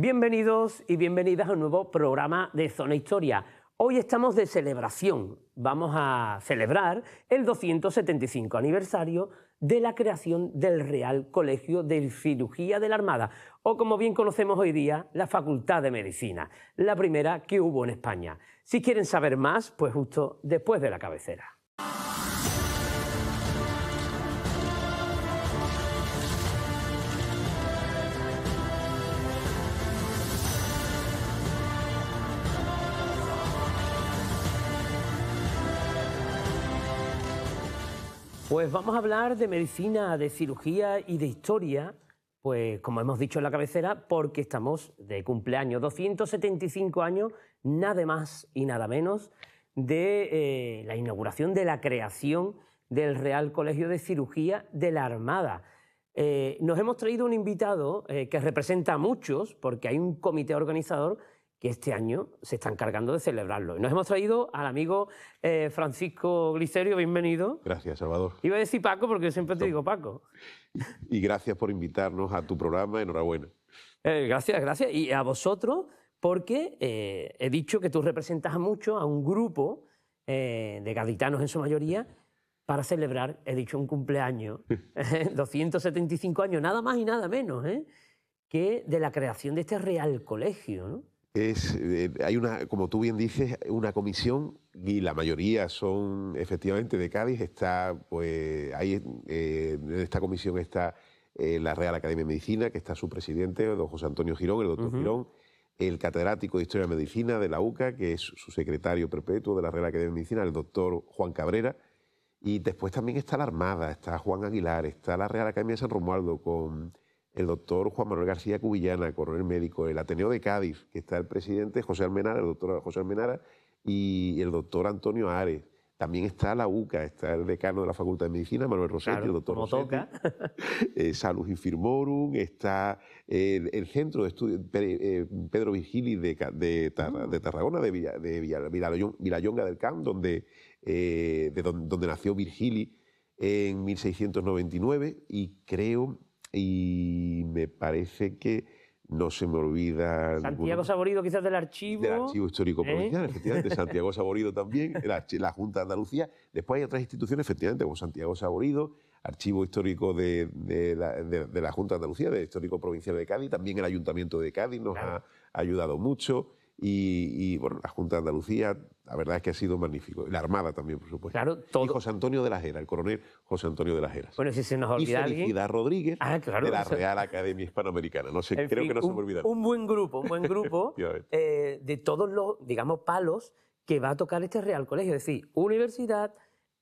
Bienvenidos y bienvenidas a un nuevo programa de Zona Historia. Hoy estamos de celebración. Vamos a celebrar el 275 aniversario de la creación del Real Colegio de Cirugía de la Armada, o como bien conocemos hoy día, la Facultad de Medicina, la primera que hubo en España. Si quieren saber más, pues justo después de la cabecera. Pues vamos a hablar de medicina, de cirugía y de historia, pues como hemos dicho en la cabecera, porque estamos de cumpleaños, 275 años, nada más y nada menos, de eh, la inauguración de la creación del Real Colegio de Cirugía de la Armada. Eh, nos hemos traído un invitado eh, que representa a muchos, porque hay un comité organizador que este año se están cargando de celebrarlo. Y nos hemos traído al amigo eh, Francisco Glicerio, bienvenido. Gracias, Salvador. Iba a decir Paco porque siempre te digo Paco. Y gracias por invitarnos a tu programa, enhorabuena. Eh, gracias, gracias. Y a vosotros, porque eh, he dicho que tú representas mucho a un grupo de gaditanos en su mayoría para celebrar, he dicho, un cumpleaños, 275 años, nada más y nada menos, que de la creación de este Real Colegio, ¿no? Eh, hay una, como tú bien dices, una comisión y la mayoría son efectivamente de Cádiz. Está, pues, ahí eh, en esta comisión está eh, la Real Academia de Medicina, que está su presidente, don José Antonio Girón, el doctor Girón, el catedrático de Historia de Medicina de la UCA, que es su secretario perpetuo de la Real Academia de Medicina, el doctor Juan Cabrera. Y después también está la Armada, está Juan Aguilar, está la Real Academia de San Romualdo con el doctor Juan Manuel García Cubillana, coronel médico, el Ateneo de Cádiz, que está el presidente José Almenara, el doctor José Almenara, y el doctor Antonio Ares. También está la UCA, está el decano de la Facultad de Medicina, Manuel Rosetti, el doctor Rosetti. Eh, Infirmorum, está eh, el, Centro de Estudios eh, Pedro Virgili de, Tarragona, de, Villa, del Camp, donde, donde nació Virgili en 1699 y creo y me parece que no se me olvida... Santiago Saborido quizás del archivo. Del archivo histórico ¿eh? provincial, efectivamente. Santiago Saborido también, la, Junta de Andalucía. Después hay otras instituciones, efectivamente, como Santiago Saborido, Archivo Histórico de, la, Junta de Andalucía, de Histórico Provincial de Cádiz. También el Ayuntamiento de Cádiz nos ha, ayudado mucho. Y, y, bueno, la Junta de Andalucía la verdad es que ha sido magnífico. La Armada también, por supuesto. Claro, Y José Antonio de la Jera, el coronel José Antonio de la Jera. Bueno, si se nos olvida y Rodríguez, ah, de la Real Academia Hispanoamericana. No sé, creo que no se me olvida. Un buen grupo, un buen grupo eh, de todos los, digamos, palos que va a tocar este Real Colegio. Es decir, universidad,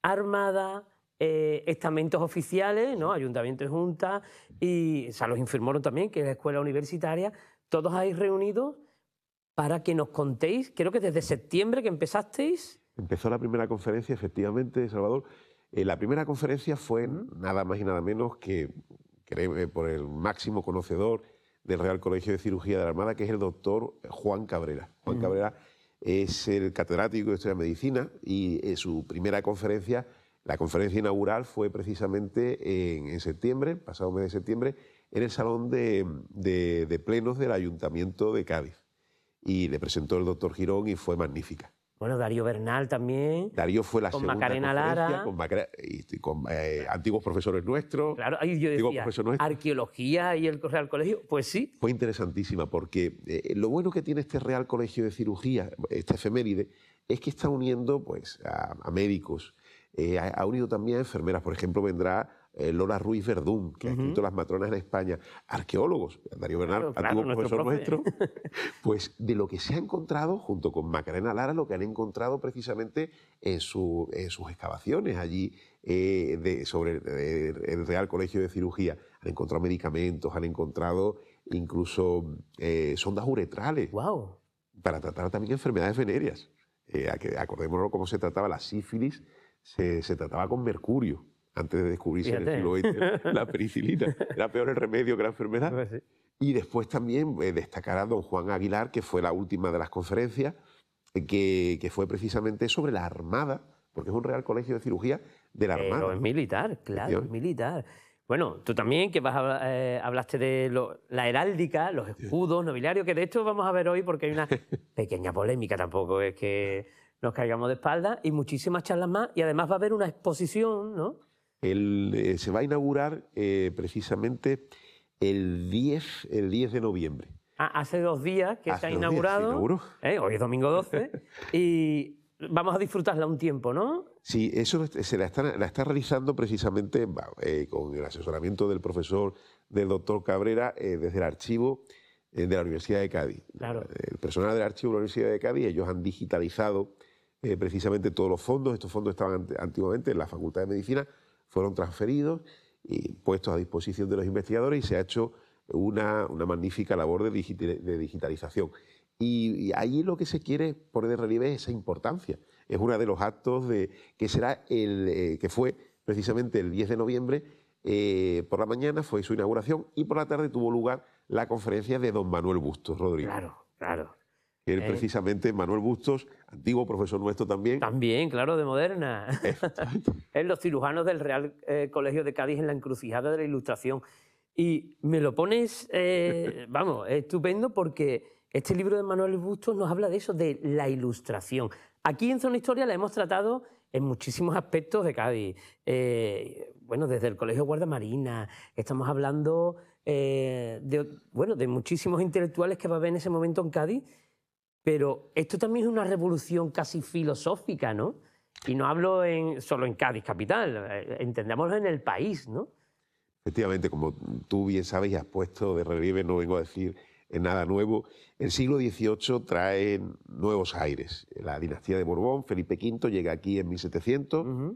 Armada, eh, estamentos oficiales, ¿no? Ayuntamiento y Junta, y o los informaron también, que es la escuela universitaria, todos ahí reunidos para que nos contéis, creo que desde septiembre que empezasteis. Empezó la primera conferencia, efectivamente, Salvador. Eh, la primera conferencia fue nada más y nada menos que, por el máximo conocedor del Real Colegio de Cirugía de la Armada, que es el doctor Juan Cabrera. Juan Cabrera es el catedrático de Historia de Medicina y eh, su primera conferencia, la conferencia inaugural, fue precisamente en, septiembre, pasado mes de septiembre, en el salón de plenos del Ayuntamiento de Cádiz y le presentó el doctor Girón y fue magnífica. Bueno, Darío Bernal también. Darío fue la con segunda Macarena Con, eh, antiguos profesores nuestros. Claro, ahí yo decía, arqueología y el Real Colegio, pues sí. Fue interesantísima porque eh, lo bueno que tiene este Real Colegio de Cirugía, este efeméride, es que está uniendo pues, a, médicos, eh, ha, ha unido también a enfermeras. Por ejemplo, vendrá eh, Lola Ruiz Verdún, que ha escrito Las Matronas en España, arqueólogos, Darío Bernal, antiguo profesor nuestro, pues de lo que se ha encontrado, junto con Macarena Lara, lo que han encontrado precisamente en, sus excavaciones allí eh, sobre el, Real Colegio de Cirugía. Han encontrado medicamentos, han encontrado incluso eh, sondas uretrales. Wow. Para tratar también enfermedades venéreas. acordémonos cómo se trataba la sífilis, se trataba con mercurio antes de descubrirse el siglo la penicilina. Era peor el remedio que la enfermedad. Pues y después también eh, destacará don Juan Aguilar, que fue la última de las conferencias, eh, que, fue precisamente sobre la Armada, porque es un Real Colegio de Cirugía de la Armada. Pero es militar, claro, es militar. Bueno, tú también, que vas eh, hablaste de la heráldica, los escudos, nobiliarios, que de hecho vamos a ver hoy porque hay una pequeña polémica tampoco, es que nos caigamos de espaldas y muchísimas charlas más. Y además va a haber una exposición, ¿no? Eh, se va a inaugurar eh, precisamente el 10, el 10 de noviembre. Ah, hace dos días que se ha inaugurado. Eh, hoy es domingo 12. y vamos a disfrutarla un tiempo, ¿no? Sí, eso se la está, realizando precisamente con el asesoramiento del profesor, del doctor Cabrera, desde el archivo de la Universidad de Cádiz. El personal del archivo de la Universidad de Cádiz, ellos han digitalizado precisamente todos los fondos. Estos fondos estaban antiguamente en la Facultad de Medicina, fueron transferidos y puestos a disposición de los investigadores y se ha hecho una, magnífica labor de, digitalización. Y, ahí lo que se quiere poner de relieve es esa importancia. Es uno de los actos de, que, será el, eh, que fue precisamente el 10 de noviembre, eh, por la mañana fue su inauguración y por la tarde tuvo lugar la conferencia de don Manuel Bustos Rodríguez. Claro, claro que es eh. precisamente Manuel Bustos, antiguo profesor nuestro también. También, claro, de Moderna. es los cirujanos del Real eh, Colegio de Cádiz en la encrucijada de la Ilustración. Y me lo pones, eh, vamos, estupendo porque este libro de Manuel Bustos nos habla de eso, de la Ilustración. Aquí en Zona Historia la hemos tratado en muchísimos aspectos de Cádiz. bueno, desde el Colegio Guardamarina, estamos hablando de, bueno, de muchísimos intelectuales que va a haber en ese momento en Cádiz pero esto también es una revolución casi filosófica, ¿no? Y no hablo en, solo en Cádiz capital, eh, entendámoslo en el país, ¿no? Efectivamente, como tú bien sabes y has puesto de relieve, no vengo a decir eh, nada nuevo, el siglo XVIII trae nuevos aires. La dinastía de Borbón, Felipe V, llega aquí en 1700,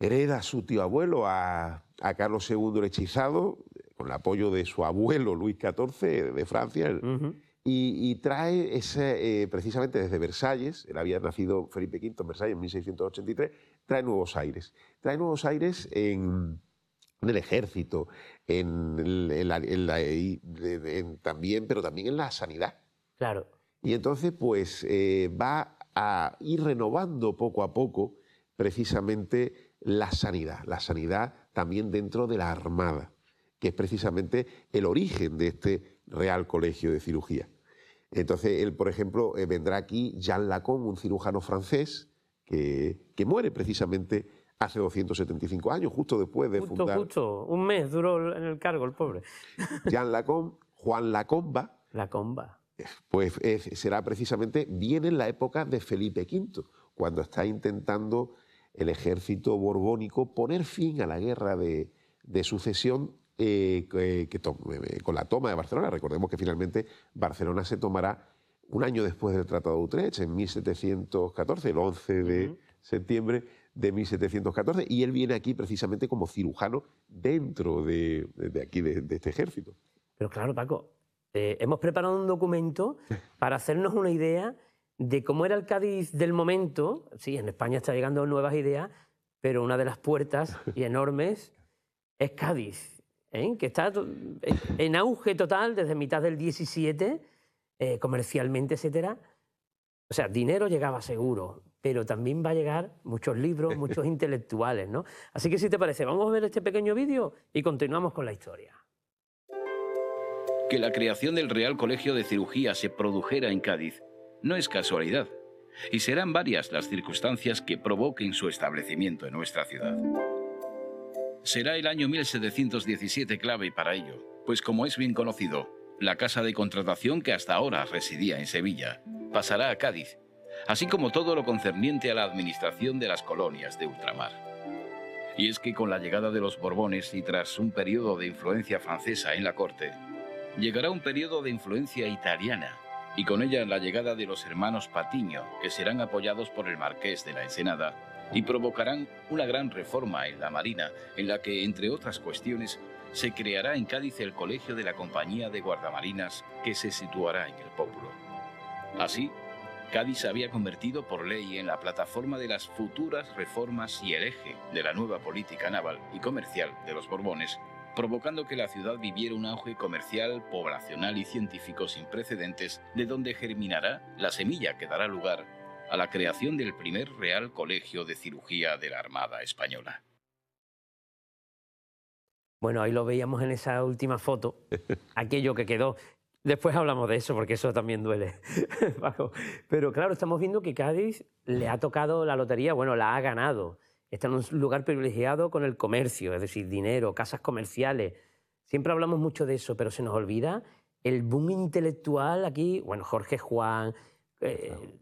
hereda a su tío abuelo, a, Carlos II el hechizado, con el apoyo de su abuelo Luis XIV de Francia, el, y, trae ese, eh, precisamente desde Versalles, él había nacido Felipe V en Versalles en 1683, trae nuevos aires. Trae nuevos aires en, el ejército, en, también, pero también en la sanidad. Claro. Y entonces, pues eh, va a ir renovando poco a poco precisamente la sanidad, la sanidad también dentro de la Armada, que es precisamente el origen de este Real Colegio de Cirugía. Entonces, él, por ejemplo, eh, vendrá aquí Jean Lacombe, un cirujano francés, que, muere precisamente hace 275 años, justo después de fundar... Justo, un mes duró en el cargo el pobre. Jean Lacombe, Juan Lacomba... Lacomba. Eh, pues eh, será precisamente, viene en la época de Felipe V, cuando está intentando el ejército borbónico poner fin a la guerra de sucesión eh, que, eh, con la toma de Barcelona. Recordemos que finalmente Barcelona se tomará un año después del Tratado de Utrecht, en 1714, el 11 de septiembre de 1714, y él viene aquí precisamente como cirujano dentro de, aquí, de, este ejército. Pero claro, Paco, eh, hemos preparado un documento para hacernos una idea de cómo era el Cádiz del momento. Sí, en España está llegando nuevas ideas, pero una de las puertas y enormes es Cádiz. ¿eh? que está eh, en auge total desde mitad del 17, eh, comercialmente, etcétera. O sea, dinero llegaba seguro, pero también va a llegar muchos libros, muchos intelectuales, ¿no? Así que si te parece, vamos a ver este pequeño vídeo y continuamos con la historia. Que la creación del Real Colegio de Cirugía se produjera en Cádiz no es casualidad, y serán varias las circunstancias que provoquen su establecimiento en nuestra ciudad. Será el año 1717 clave para ello, pues como es bien conocido, la casa de contratación que hasta ahora residía en Sevilla pasará a Cádiz, así como todo lo concerniente a la administración de las colonias de ultramar. Y es que con la llegada de los Borbones y tras un periodo de influencia francesa en la corte, llegará un periodo de influencia italiana y con ella la llegada de los hermanos Patiño, que serán apoyados por el marqués de la Ensenada, y provocarán una gran reforma en la Marina, en la que, entre otras cuestiones, se creará en Cádiz el Colegio de la Compañía de Guardamarinas que se situará en el Pópulo. Así, Cádiz había convertido por ley en la plataforma de las futuras reformas y el eje de la nueva política naval y comercial de los Borbones, provocando que la ciudad viviera un auge comercial, poblacional y científico sin precedentes, de donde germinará la semilla que dará lugar a la creación del primer Real Colegio de Cirugía de la Armada Española. Bueno, ahí lo veíamos en esa última foto, aquello que quedó. Después hablamos de eso, porque eso también duele. Pero claro, estamos viendo que Cádiz le ha tocado la lotería, bueno, la ha ganado. Está en un lugar privilegiado con el comercio, es decir, dinero, casas comerciales. Siempre hablamos mucho de eso, pero se nos olvida el boom intelectual aquí. Bueno, Jorge Juan, eh,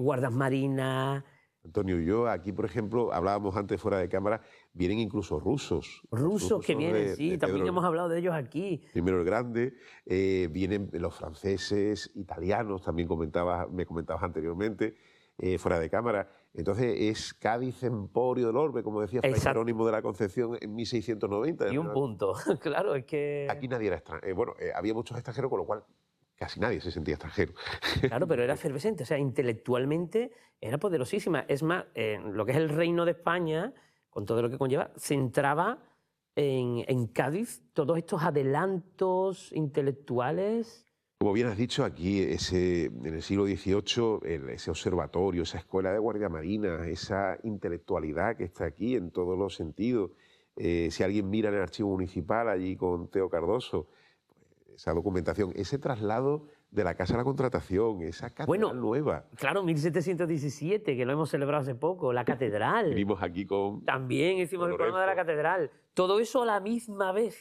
guardas marinas. Antonio, y yo aquí, por ejemplo, hablábamos antes fuera de cámara, vienen incluso rusos. Rusos, que vienen, sí, también hemos hablado de ellos aquí. Primero el Grande, eh, vienen los franceses, italianos, también me comentabas anteriormente, eh, fuera de cámara. Entonces es Cádiz emporio del orbe, como decía el Jerónimo de la Concepción en 1690. Y un punto, claro, es que... Aquí nadie era extranjero, eh, bueno, había muchos extranjeros, con lo cual casi nadie se sentía extranjero. Claro, pero era efervescente, o sea, intelectualmente era poderosísima. Es más, lo que es el reino de España, con todo lo que conlleva, centraba en, Cádiz todos estos adelantos intelectuales. Como bien has dicho, aquí en el siglo XVIII, ese observatorio, esa escuela de guardia marina, esa intelectualidad que está aquí en todos los sentidos. Eh, si alguien mira en el archivo municipal allí con Teo Cardoso, esa documentación, ese traslado de la Casa de la Contratación, esa catedral nueva. Claro, 1717, que lo hemos celebrado hace poco, la catedral. Vivimos aquí con... También hicimos el programa de la catedral. Todo eso a la misma vez.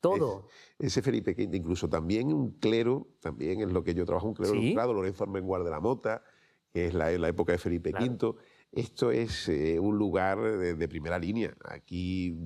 Todo. ese Felipe V, incluso también un clero, también es lo que yo trabajo, un clero ¿Sí? Lorenzo Armenguard de la Mota, que es la, época de Felipe V. Esto es eh, un lugar de primera línea. Aquí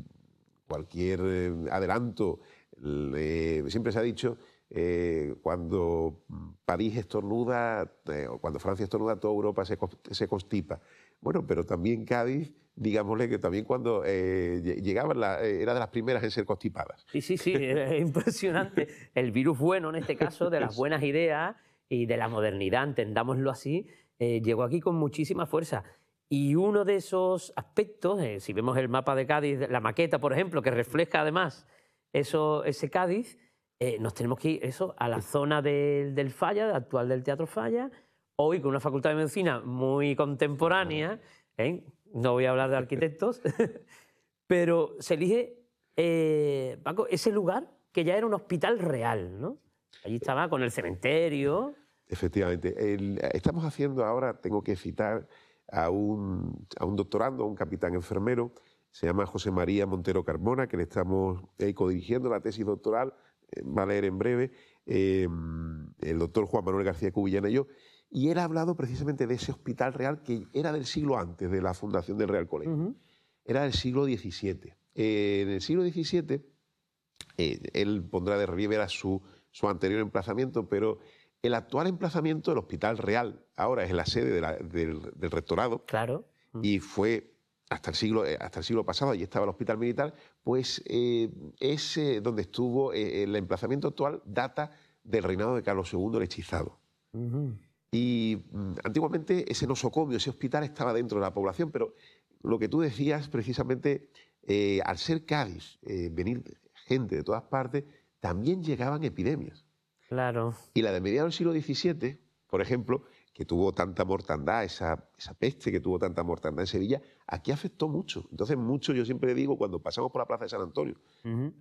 cualquier eh, adelanto siempre se ha dicho, eh, cuando París estornuda, eh, o cuando Francia estornuda, toda Europa se, se constipa. Bueno, pero también Cádiz, digámosle que también cuando eh, llegaban llegaba, era de las primeras en ser constipadas. Sí, sí, sí, es impresionante. El virus bueno, en este caso, de las buenas ideas y de la modernidad, entendámoslo así, llegó aquí con muchísima fuerza. Y uno de esos aspectos, si vemos el mapa de Cádiz, la maqueta, por ejemplo, que refleja además eso, ese Cádiz, eh, nos tenemos que ir eso, a la zona del, del Falla, actual del Teatro Falla, hoy con una facultad de medicina muy contemporánea, ¿eh? no voy a hablar de arquitectos, pero se elige, eh, Paco, ese lugar que ya era un hospital real, ¿no? Allí estaba con el cementerio. Efectivamente. estamos haciendo ahora, tengo que citar a un, a un doctorando, a un capitán enfermero, se llama José María Montero Carmona, que le estamos eh, codirigiendo la tesis doctoral, eh, va a leer en breve, em, el doctor Juan Manuel García Cubillana y yo, y él ha hablado precisamente de ese hospital real que era del siglo antes de la fundación del Real Colegio, era del siglo XVII. Eh, en el siglo XVII, él pondrá de relieve era su, su anterior emplazamiento, pero el actual emplazamiento del Hospital Real ahora es la sede del, rectorado. Claro. Y mm. fue hasta el siglo, eh, hasta el siglo pasado, allí estaba el hospital militar, pues eh, es donde estuvo eh, el emplazamiento actual, data del reinado de Carlos II el hechizado. Y mm, antiguamente ese nosocomio, ese hospital estaba dentro de la población, pero lo que tú decías precisamente, al ser Cádiz, venir gente de todas partes, también llegaban epidemias. Claro. Y la de mediados del siglo XVII, por ejemplo, que tuvo tanta mortandad, esa, peste que tuvo tanta mortandad en Sevilla, aquí afectó mucho. Entonces, mucho, yo siempre digo, cuando pasamos por la Plaza de San Antonio,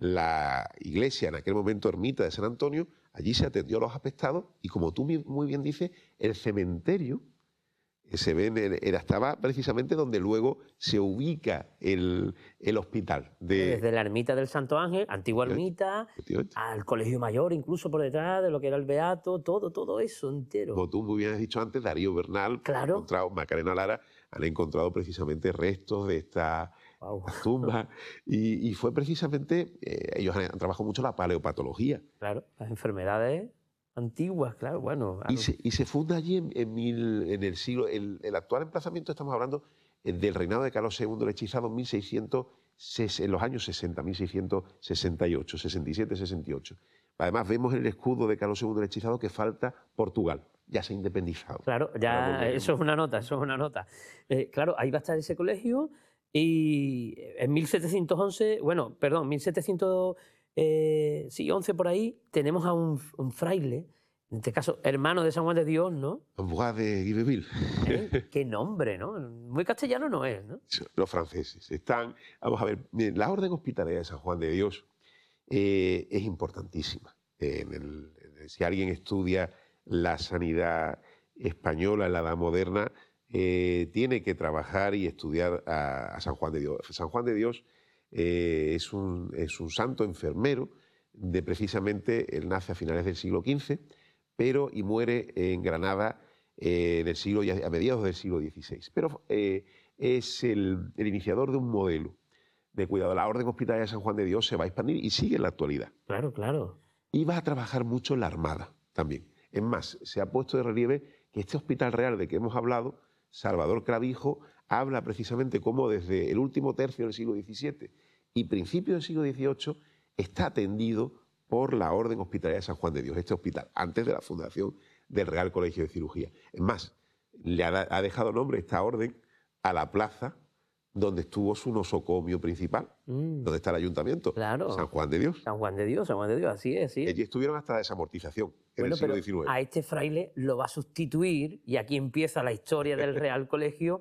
la iglesia, en aquel momento ermita de San Antonio, allí se atendió a los apestados y, como tú muy bien dices, el cementerio se ven estaba precisamente donde luego se ubica el, hospital. Desde la ermita del Santo Ángel, antigua ermita, al Colegio Mayor, incluso por detrás de lo que era el Beato, todo, todo eso entero. Como tú muy bien has dicho antes, Darío Bernal, encontrado, Macarena Lara, han encontrado precisamente restos de esta, tumba. y, fue precisamente, eh, ellos han, trabajado mucho la paleopatología. Claro, las enfermedades antiguas, claro, bueno. Y, se, funda allí en, en el siglo, el, actual emplazamiento estamos hablando eh, del reinado de Carlos II el hechizado 1600, en los años 60, 1668, 67, 68. Además vemos en el escudo de Carlos II el hechizado que falta Portugal, ya se ha independizado. Claro, ya eso es una nota, eso es una nota. Eh, claro, ahí va a estar ese colegio y eh, en 1711, bueno, perdón, 1700 eh, sí, 11 por ahí, tenemos a un, fraile, en este caso hermano de San Juan de Dios, ¿no? Amboise de eh, Qué nombre, ¿no? Muy castellano no es, ¿no? Los franceses están, vamos a ver, la orden hospitalaria de San Juan de Dios eh, es importantísima. si alguien estudia la sanidad española, la edad moderna, tiene que trabajar y estudiar a, a, San Juan de Dios. San Juan de Dios eh, es, un, es, un, santo enfermero de precisamente, él nace a finales del siglo XV, pero y muere en Granada en eh, siglo, a mediados del siglo XVI. Pero eh, es el, iniciador de un modelo de cuidado. La Orden Hospitalaria de San Juan de Dios se va a expandir y sigue en la actualidad. Claro, claro. Y va a trabajar mucho en la Armada también. Es más, se ha puesto de relieve que este Hospital Real de que hemos hablado, Salvador Cravijo, habla precisamente cómo desde el último tercio del siglo XVII y principio del siglo XVIII está atendido por la Orden Hospitalaria de San Juan de Dios, este hospital, antes de la fundación del Real Colegio de Cirugía. Es más, le ha, dejado nombre esta orden a la plaza donde estuvo su nosocomio principal, mm. donde está el ayuntamiento, San Juan de Dios. San Juan de Dios, San Juan de Dios, así es, sí. Allí estuvieron hasta la desamortización en el siglo XIX. A este fraile lo va a sustituir, y aquí empieza la historia del Real Colegio,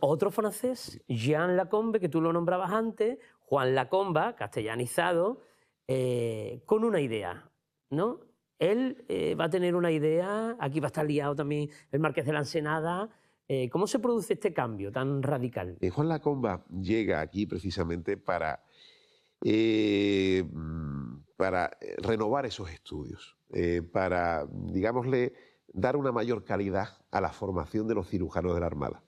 otro francés, Jean Lacombe, que tú lo nombrabas antes, Juan Lacomba, castellanizado, eh, con una idea, ¿no? Él eh, va a tener una idea, aquí va a estar liado también el Marqués de la Ensenada. Eh, ¿Cómo se produce este cambio tan radical? Juan Lacomba llega aquí precisamente para, para renovar esos estudios, para, digámosle, dar una mayor calidad a la formación de los cirujanos de la Armada.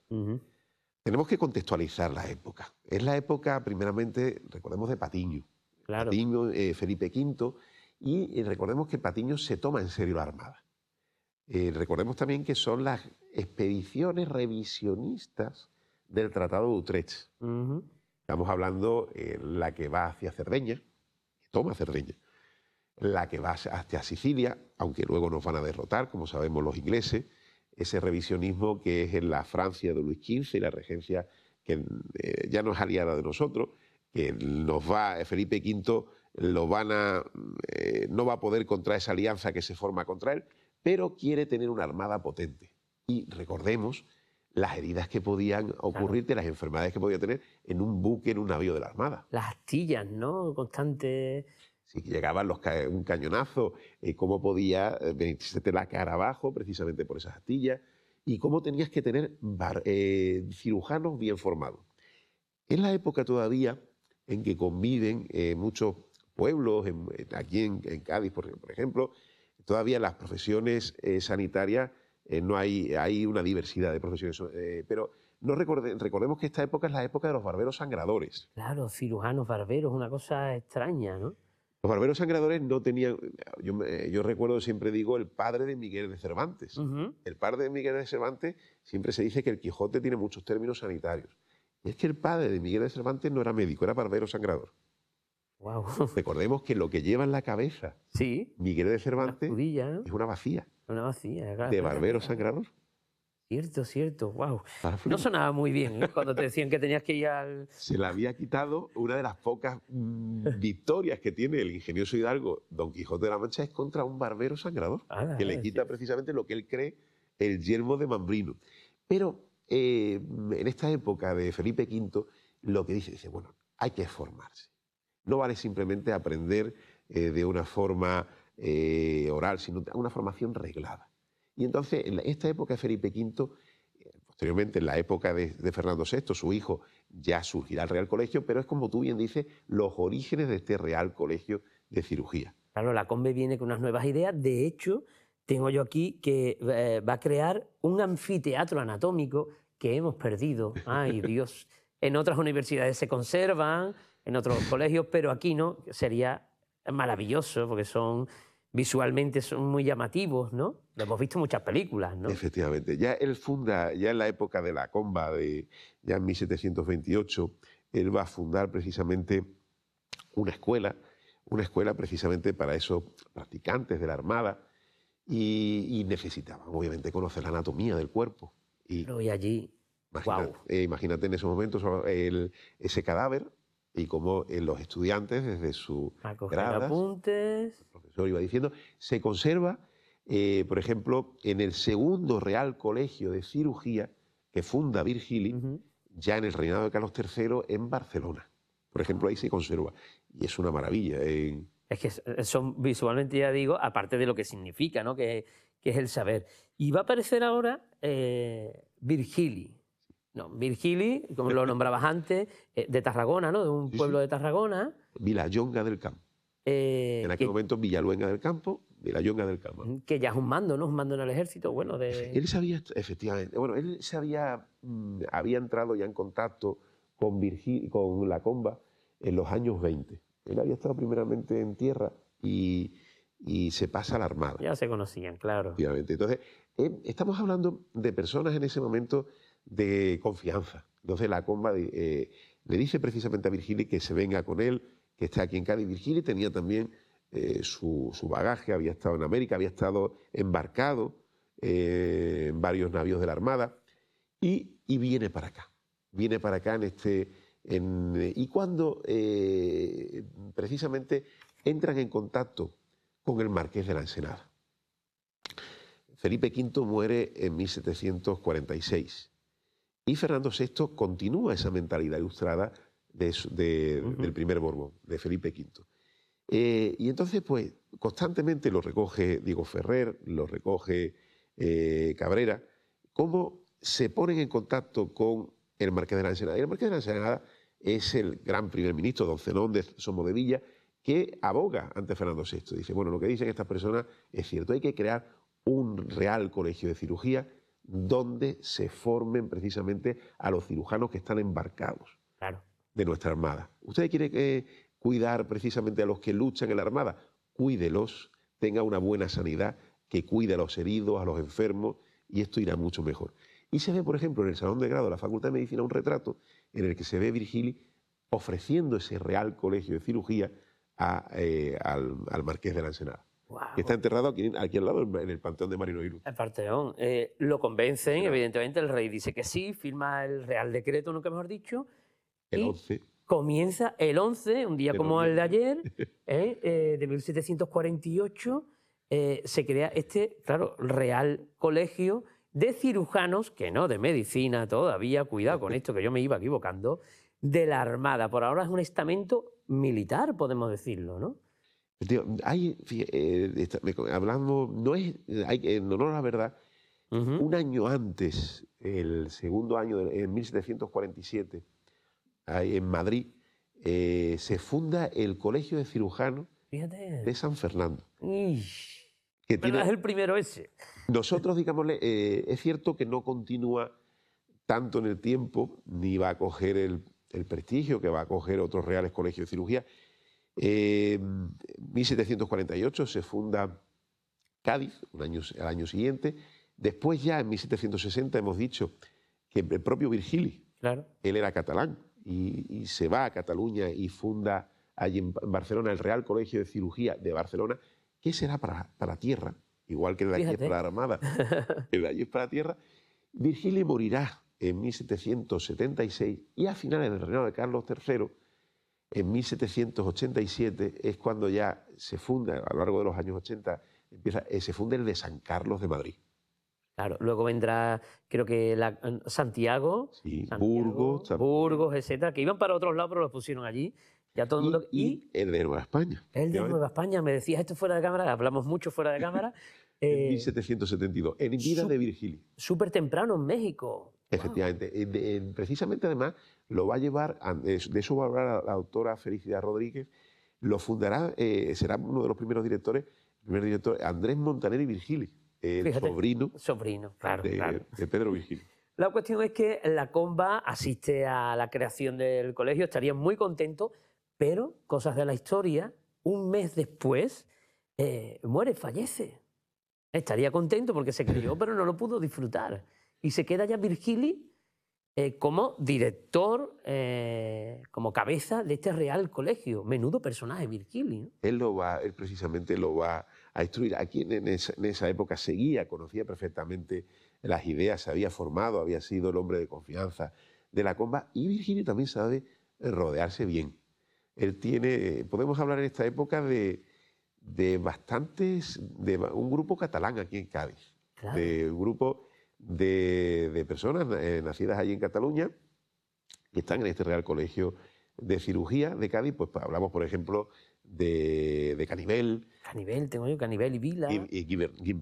Tenemos que contextualizar la época. Es la época, primeramente, recordemos de Patiño. Patiño, eh, Felipe V, y eh, recordemos que Patiño se toma en serio la Armada. Eh, recordemos también que son las expediciones revisionistas del Tratado de Utrecht. Estamos hablando eh, la que va hacia Cerdeña, que toma Cerdeña la que va hacia Sicilia, aunque luego nos van a derrotar, como sabemos los ingleses, ese revisionismo que es en la Francia de Luis XV y la regencia que eh, ya no es aliada de nosotros, que nos va, eh, Felipe V lo van a, eh, no va a poder contra esa alianza que se forma contra él, pero quiere tener una armada potente. Y recordemos las heridas que podían ocurrir, las enfermedades que podía tener en un buque, en un navío de la Armada. Las astillas, ¿no? Constante si llegaban los un cañonazo, eh, cómo podía venirte eh, la cara abajo precisamente por esas astillas y cómo tenías que tener eh, cirujanos bien formados. Es la época todavía en que conviven muchos pueblos, aquí en, Cádiz, por, ejemplo, todavía las profesiones sanitarias no hay, hay una diversidad de profesiones, pero no recordemos que esta época es la época de los barberos sangradores. Claro, cirujanos, barberos, una cosa extraña, ¿no? Los barberos sangradores no tenían, yo, recuerdo, siempre digo, el padre de Miguel de Cervantes. El padre de Miguel de Cervantes siempre se dice que el Quijote tiene muchos términos sanitarios. Y es que el padre de Miguel de Cervantes no era médico, era barbero sangrador. Wow. Recordemos que lo que lleva en la cabeza ¿Sí? Miguel de Cervantes es una vacía. Una vacía, De barbero sangrador. Cierto, cierto, wow. Ah, no sonaba muy bien ¿eh? cuando te decían que tenías que ir al... Se le había quitado una de las pocas victorias que tiene el ingenioso Hidalgo, Don Quijote de la Mancha, es contra un barbero sangrador, ah, que le quita precisamente lo que él cree el yermo de Mambrino. Pero eh, en esta época de Felipe V, lo que dice, dice, bueno, hay que formarse. No vale simplemente aprender eh, de una forma oral, sino una formación reglada y entonces, en esta época, de Felipe V, eh, posteriormente en la época de, Fernando VI, su hijo ya surgirá el Real Colegio, pero es como tú bien dices, los orígenes de este Real Colegio de Cirugía. Claro, la COMBE viene con unas nuevas ideas. De hecho, tengo yo aquí que eh, va a crear un anfiteatro anatómico que hemos perdido. Ay, Dios. En otras universidades se conservan, en otros colegios, pero aquí no. Sería maravilloso porque son visualmente son muy llamativos, ¿no? Lo hemos visto en muchas películas, ¿no? Efectivamente. Ya él funda, ya en la época de la comba, de, ya en 1728, él va a fundar precisamente una escuela, una escuela precisamente para esos practicantes de la Armada, y, necesitaban, obviamente, conocer la anatomía del cuerpo. Y, allí, imagínate, wow. Eh, imagínate en esos momentos eh, el, ese cadáver y en eh, los estudiantes desde su a apuntes. el profesor iba diciendo, se conserva, eh, por ejemplo, en el segundo Real Colegio de Cirugía que funda Virgili, ya en el reinado de Carlos III en Barcelona. Por ejemplo, ahí se conserva. Y es una maravilla. Eh. Es que son visualmente, ya digo, aparte de lo que significa, ¿no? que, es el saber. Y va a aparecer ahora Virgili. Virgili, como lo nombrabas antes, eh, de Tarragona, ¿no? De un pueblo de Tarragona. Vilayonga del Campo. Eh, en aquel momento Villaluenga del Campo, Vilayonga del Campo. Que ya es un mando, ¿no? Un mando en el ejército, bueno, de... Él sabía, efectivamente, bueno, él se mm, había, entrado ya en contacto con, con la comba en los años 20. Él había estado primeramente en tierra y, se pasa a la Armada. Ya se conocían, claro. Efectivamente. Entonces, em, estamos hablando de personas en ese momento de confianza. Entonces la comba eh, le dice precisamente a Virgili... que se venga con él, que está aquí en Cádiz. ...Virgili tenía también eh, su, bagaje, había estado en América, había estado embarcado eh, en varios navíos de la Armada y, viene para acá. Viene para acá en este. y cuando precisamente entran en contacto con el marqués de la Ensenada. Felipe V muere en 1746 y Fernando VI continúa esa mentalidad ilustrada del primer Borbón, de Felipe V. Eh, y entonces, pues, constantemente lo recoge Diego Ferrer, lo recoge eh, Cabrera, cómo se ponen en contacto con el Marqués de la Ensenada. Y el Marqués de la Ensenada es el gran primer ministro, don Zenón de Villa, que aboga ante Fernando VI. Dice, bueno, lo que dicen estas personas es cierto, hay que crear un real colegio de cirugía donde se formen precisamente a los cirujanos que están embarcados de nuestra Armada. ¿Usted quiere eh, cuidar precisamente a los que luchan en la Armada? Cuídelos, tenga una buena sanidad, que cuide a los heridos, a los enfermos, y esto irá mucho mejor. Y se ve, por ejemplo, en el Salón de Grado de la Facultad de Medicina un retrato en el que se ve Virgili ofreciendo ese Real Colegio de Cirugía eh, al, al Marqués de la Ensenada que está enterrado aquí, aquí, al lado, en el panteón de Marino Iru. El panteón. Eh, lo convencen, evidentemente, el rey dice que sí, firma el Real Decreto, no que mejor dicho. El 11. Comienza el 11, un día como el de ayer, eh, eh, de 1748, se crea este, claro, Real Colegio de Cirujanos, que no, de medicina todavía, cuidado con esto, que yo me iba equivocando, de la Armada. Por ahora es un estamento militar, podemos decirlo, ¿no? Eh, hablando, hay, no es, en honor a la verdad, un año antes, el segundo año, en 1747, en Madrid, eh, se funda el Colegio de Cirujanos de San Fernando. Que es el primero ese. Nosotros, digámosle, eh, es cierto que no continúa tanto en el tiempo, ni va a coger el, el prestigio que va a coger otros reales colegios de cirugía, eh, en 1748 se funda Cádiz, año, al año siguiente. Después ya en 1760 hemos dicho que el propio Virgili, él era catalán y, se va a Cataluña y funda allí en Barcelona el Real Colegio de Cirugía de Barcelona. que será para, para tierra? Igual que el de para la Armada, el de allí es para tierra. Virgili morirá en 1776 y a finales del reinado de Carlos III en 1787 es cuando ya se funda, a lo largo de los años 80, empieza, eh, se funda el de San Carlos de Madrid. Claro, luego vendrá, creo que Santiago, Burgos, etcétera, que iban para otros lados, pero los pusieron allí. y, el de Nueva España. El de Nueva España, me decías esto fuera de cámara, hablamos mucho fuera de cámara. en 1772, eh, en vida de Virgilio. Súper temprano en México. Efectivamente. Eh, eh, precisamente además lo va a llevar, de eso va a hablar la autora Felicidad Rodríguez, lo fundará, eh, será uno de los primeros directores, primer director Andrés Montaner y Virgili, el sobrino, sobrino claro, de, Pedro Virgili. La cuestión es que la comba asiste a la creación del colegio, estaría muy contento, pero, cosas de la historia, un mes después muere, fallece. Estaría contento porque se crió, pero no lo pudo disfrutar. Y se queda ya Virgili eh, como director, eh, como cabeza de este Real Colegio. Menudo personaje Virgili. Él lo va, él precisamente lo va a instruir. Aquí en esa, en esa época seguía, conocía perfectamente las ideas, se había formado, había sido el hombre de confianza de la comba y Virgili también sabe rodearse bien. Él tiene, podemos hablar en esta época de, bastantes, de un grupo catalán aquí en Cádiz, de un grupo de, personas eh, nacidas allí en Cataluña que están en este Real Colegio de Cirugía de Cádiz. Pues, pues hablamos, por ejemplo, de, Canibel. Canibel, tengo yo, Canibel y Vila. Y, y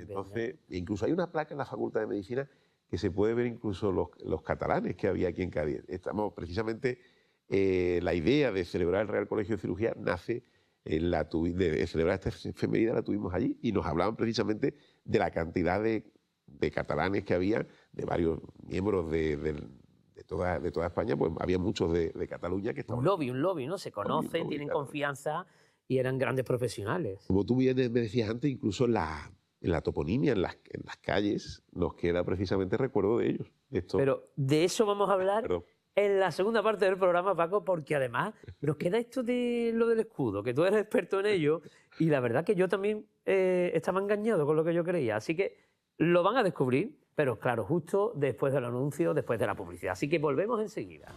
Entonces, incluso hay una placa en la Facultad de Medicina que se puede ver incluso los, catalanes que había aquí en Cádiz. Estamos precisamente eh, la idea de celebrar el Real Colegio de Cirugía nace en la de celebrar esta la tuvimos allí y nos hablaban precisamente de la cantidad de de catalanes que había, de varios miembros de, de, de, toda, de toda, España, pues había muchos de, Cataluña que estaban... Un lobby, un lobby, ¿no? Se conocen, tienen confianza y eran grandes profesionales. Como tú bien me decías antes, incluso en la, la toponimia, en las, en las, calles, nos queda precisamente recuerdo de ellos. Esto... Pero de eso vamos a hablar... en la segunda parte del programa, Paco, porque además nos queda esto de lo del escudo, que tú eres experto en ello, y la verdad que yo también eh, estaba engañado con lo que yo creía. Así que lo van a descubrir, pero claro, justo después del anuncio, después de la publicidad. Así que volvemos enseguida.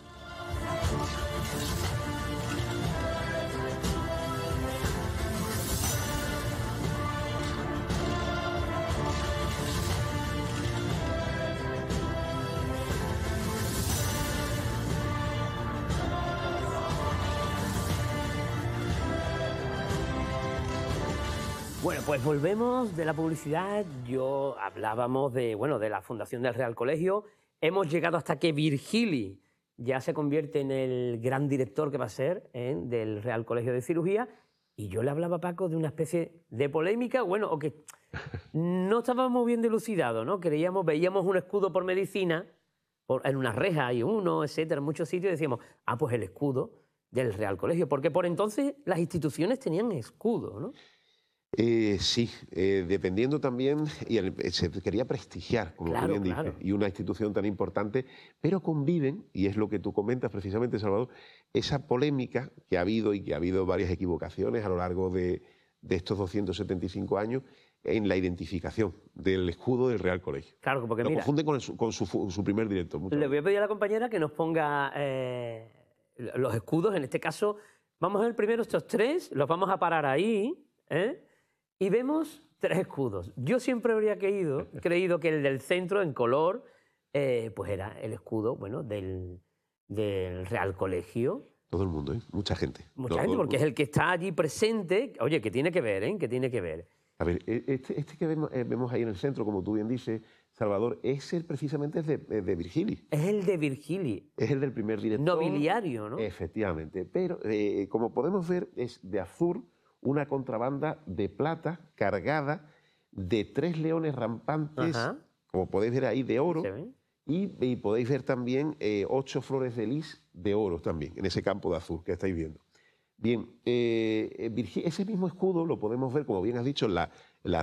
Pues volvemos de la publicidad. Yo hablábamos de, bueno, de la fundación del Real Colegio. Hemos llegado hasta que Virgili ya se convierte en el gran director que va a ser ¿eh? del Real Colegio de Cirugía. Y yo le hablaba a Paco de una especie de polémica, bueno, o que no estábamos bien dilucidados, ¿no? Creíamos, veíamos un escudo por medicina, en una reja hay uno, etcétera, en muchos sitios, y decíamos, ah, pues el escudo del Real Colegio, porque por entonces las instituciones tenían escudo, ¿no? Eh, sí, eh, dependiendo también, y eh, se quería prestigiar, como bien y una institución tan importante, pero conviven, y es lo que tú comentas precisamente, Salvador, esa polémica que ha habido y que ha habido varias equivocaciones a lo largo de, estos 275 años en la identificación del escudo del Real Colegio. Claro, porque lo mira, confunde con, su, primer directo. Le voy a pedir a la compañera que nos ponga los escudos, en este caso, vamos a ver primero estos tres, los vamos a parar ahí, ¿eh? Y vemos tres escudos. Yo siempre habría creído, creído que el del centro, en color, eh, pues era el escudo bueno, del, del Real Colegio. Todo el mundo, ¿eh? mucha gente. Mucha gente, porque es el que está allí presente. Oye, que tiene que ver, ¿eh? Que tiene que ver. A ver, e-, este, este, que eh, vemos, ahí en el centro, como tú bien dices, Salvador, es precisamente es de, de, Virgili. Es el de Virgili. Es el del primer director. Nobiliario, ¿no? Efectivamente. Pero, como podemos ver, es de azul una contrabanda de plata cargada de tres leones rampantes, como podéis ver ahí, de oro. Y, podéis ver también eh, ocho flores de lis de oro también, en ese campo de azul que estáis viendo. Bien, eh, ese mismo escudo lo podemos ver, como bien has dicho, en la,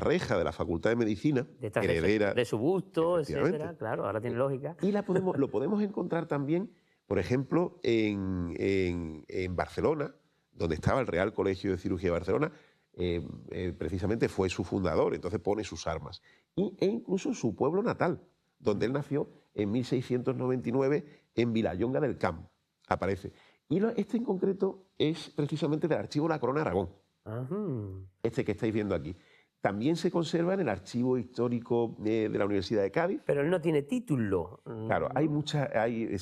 reja de la Facultad de Medicina, heredera. De su busto, etcétera, claro, ahora tiene lógica. Y lo podemos encontrar también, por ejemplo, en Barcelona, donde estaba el Real Colegio de Cirugía de Barcelona, eh, eh, precisamente fue su fundador, entonces pone sus armas. Y, e incluso su pueblo natal, donde él nació en 1699 en Vilayonga del Camp, aparece. Y este en concreto es precisamente del archivo La Corona Aragón, este que estáis viendo aquí. También se conserva en el Archivo Histórico eh, de la Universidad de Cádiz. Pero él no tiene título. Claro, hay muchas.